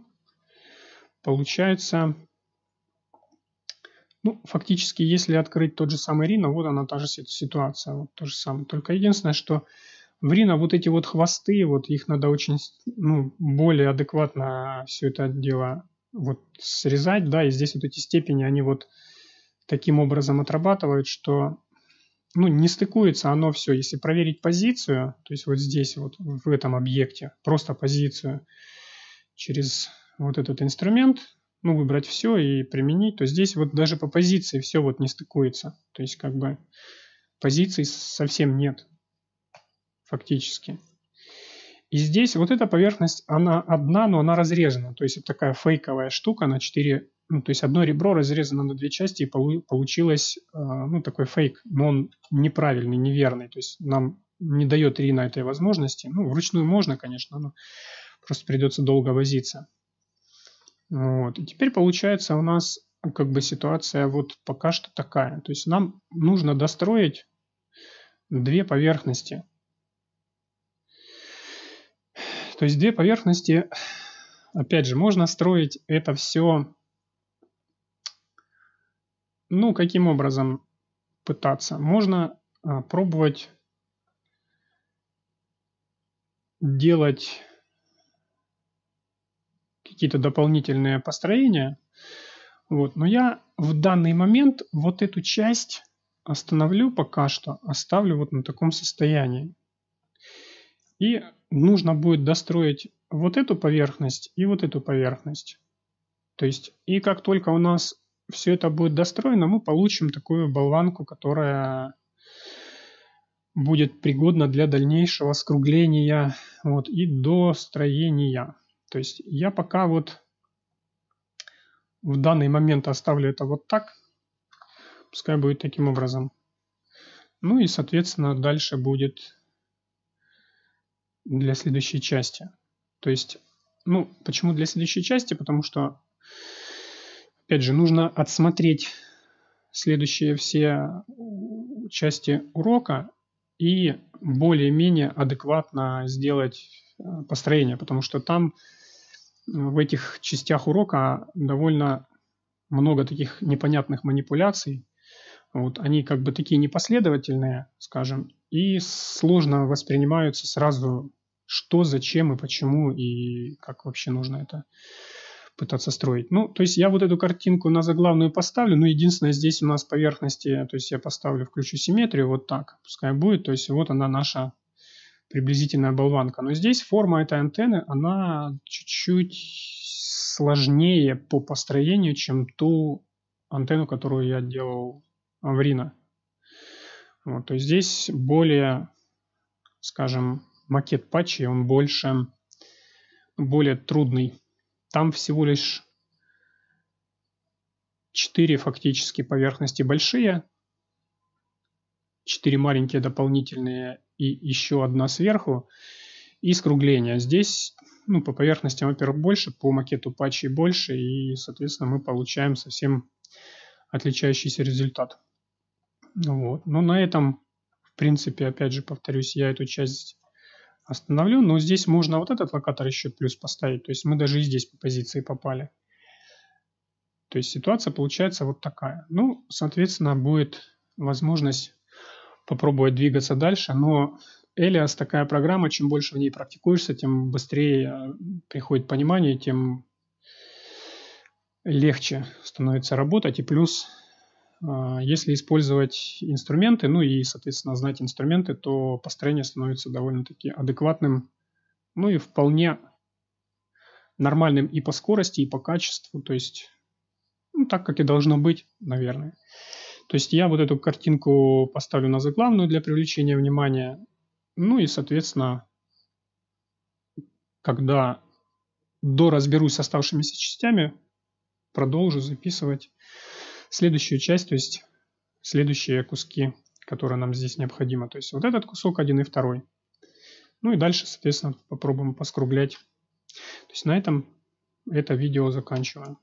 получается, ну, фактически, если открыть тот же самый Рина, вот она та же ситуация, вот то же самое. Только единственное, что в Рина вот эти вот хвосты, вот их надо очень, ну, более адекватно все это дело вот срезать, да, и здесь вот эти степени, они вот таким образом отрабатывают, что ну, не стыкуется оно все. Если проверить позицию, то есть вот здесь, вот в этом объекте, просто позицию через вот этот инструмент, ну, выбрать все и применить, то здесь вот даже по позиции все вот не стыкуется. То есть как бы позиций совсем нет фактически. И здесь вот эта поверхность, она одна, но она разрежена. То есть это такая фейковая штука на 4 ну, то есть одно ребро разрезано на две части, и получилось, а, ну, такой фейк, но он неправильный, неверный, то есть нам не дает Рина этой возможности. Ну, вручную можно, конечно, но просто придется долго возиться. Вот. И теперь получается у нас как бы ситуация вот пока что такая. То есть нам нужно достроить две поверхности. То есть две поверхности, опять же, можно строить это все ну, каким образом пытаться? Можно а, пробовать делать какие-то дополнительные построения. Вот. Но я в данный момент вот эту часть остановлю пока что, оставлю вот на таком состоянии. И нужно будет достроить вот эту поверхность и вот эту поверхность. То есть, и как только у нас все это будет достроено, мы получим такую болванку, которая будет пригодна для дальнейшего скругления вот, и достроения. То есть я пока вот в данный момент оставлю это вот так. Пускай будет таким образом. Ну и, соответственно, дальше будет для следующей части. То есть, ну, почему для следующей части? Потому что Опять же, нужно отсмотреть следующие все части урока и более-менее адекватно сделать э, построение, потому что там в этих частях урока довольно много таких непонятных манипуляций. Вот, они как бы такие непоследовательные, скажем, и сложно воспринимаются сразу, что, зачем и почему, и как вообще нужно это пытаться строить. Ну, то есть я вот эту картинку на заглавную поставлю, но единственное, здесь у нас поверхности, то есть я поставлю, включу симметрию, вот так, пускай будет, то есть вот она наша приблизительная болванка. Но здесь форма этой антенны, она чуть-чуть сложнее по построению, чем ту антенну, которую я делал Аврина. Вот, то есть здесь более, скажем, макет патчи, он больше, более трудный. Там всего лишь 4 фактически поверхности большие, 4 маленькие дополнительные и еще одна сверху. И скругление. Здесь ну, по поверхностям, во-первых, больше, по макету патчей больше, и, соответственно, мы получаем совсем отличающийся результат. Вот. Но на этом, в принципе, опять же, повторюсь, я эту часть остановлен. Но здесь можно вот этот локатор еще плюс поставить. То есть мы даже и здесь по позиции попали. То есть ситуация получается вот такая. Ну, соответственно, будет возможность попробовать двигаться дальше. Но Элиас такая программа, чем больше в ней практикуешься, тем быстрее э, приходит понимание, тем легче становится работать. И плюс а, если использовать инструменты, ну и, соответственно, знать инструменты, то построение становится довольно-таки адекватным, ну и вполне нормальным и по скорости, и по качеству, то есть ну, так, как и должно быть, наверное. То есть я вот эту картинку поставлю на заглавную для привлечения внимания, ну и, соответственно, когда доразберусь с оставшимися частями, продолжу записывать следующую часть, то есть следующие куски, которые нам здесь необходимо, То есть вот этот кусок один и второй. Ну и дальше, соответственно, попробуем поскруглять. То есть на этом это видео заканчиваем.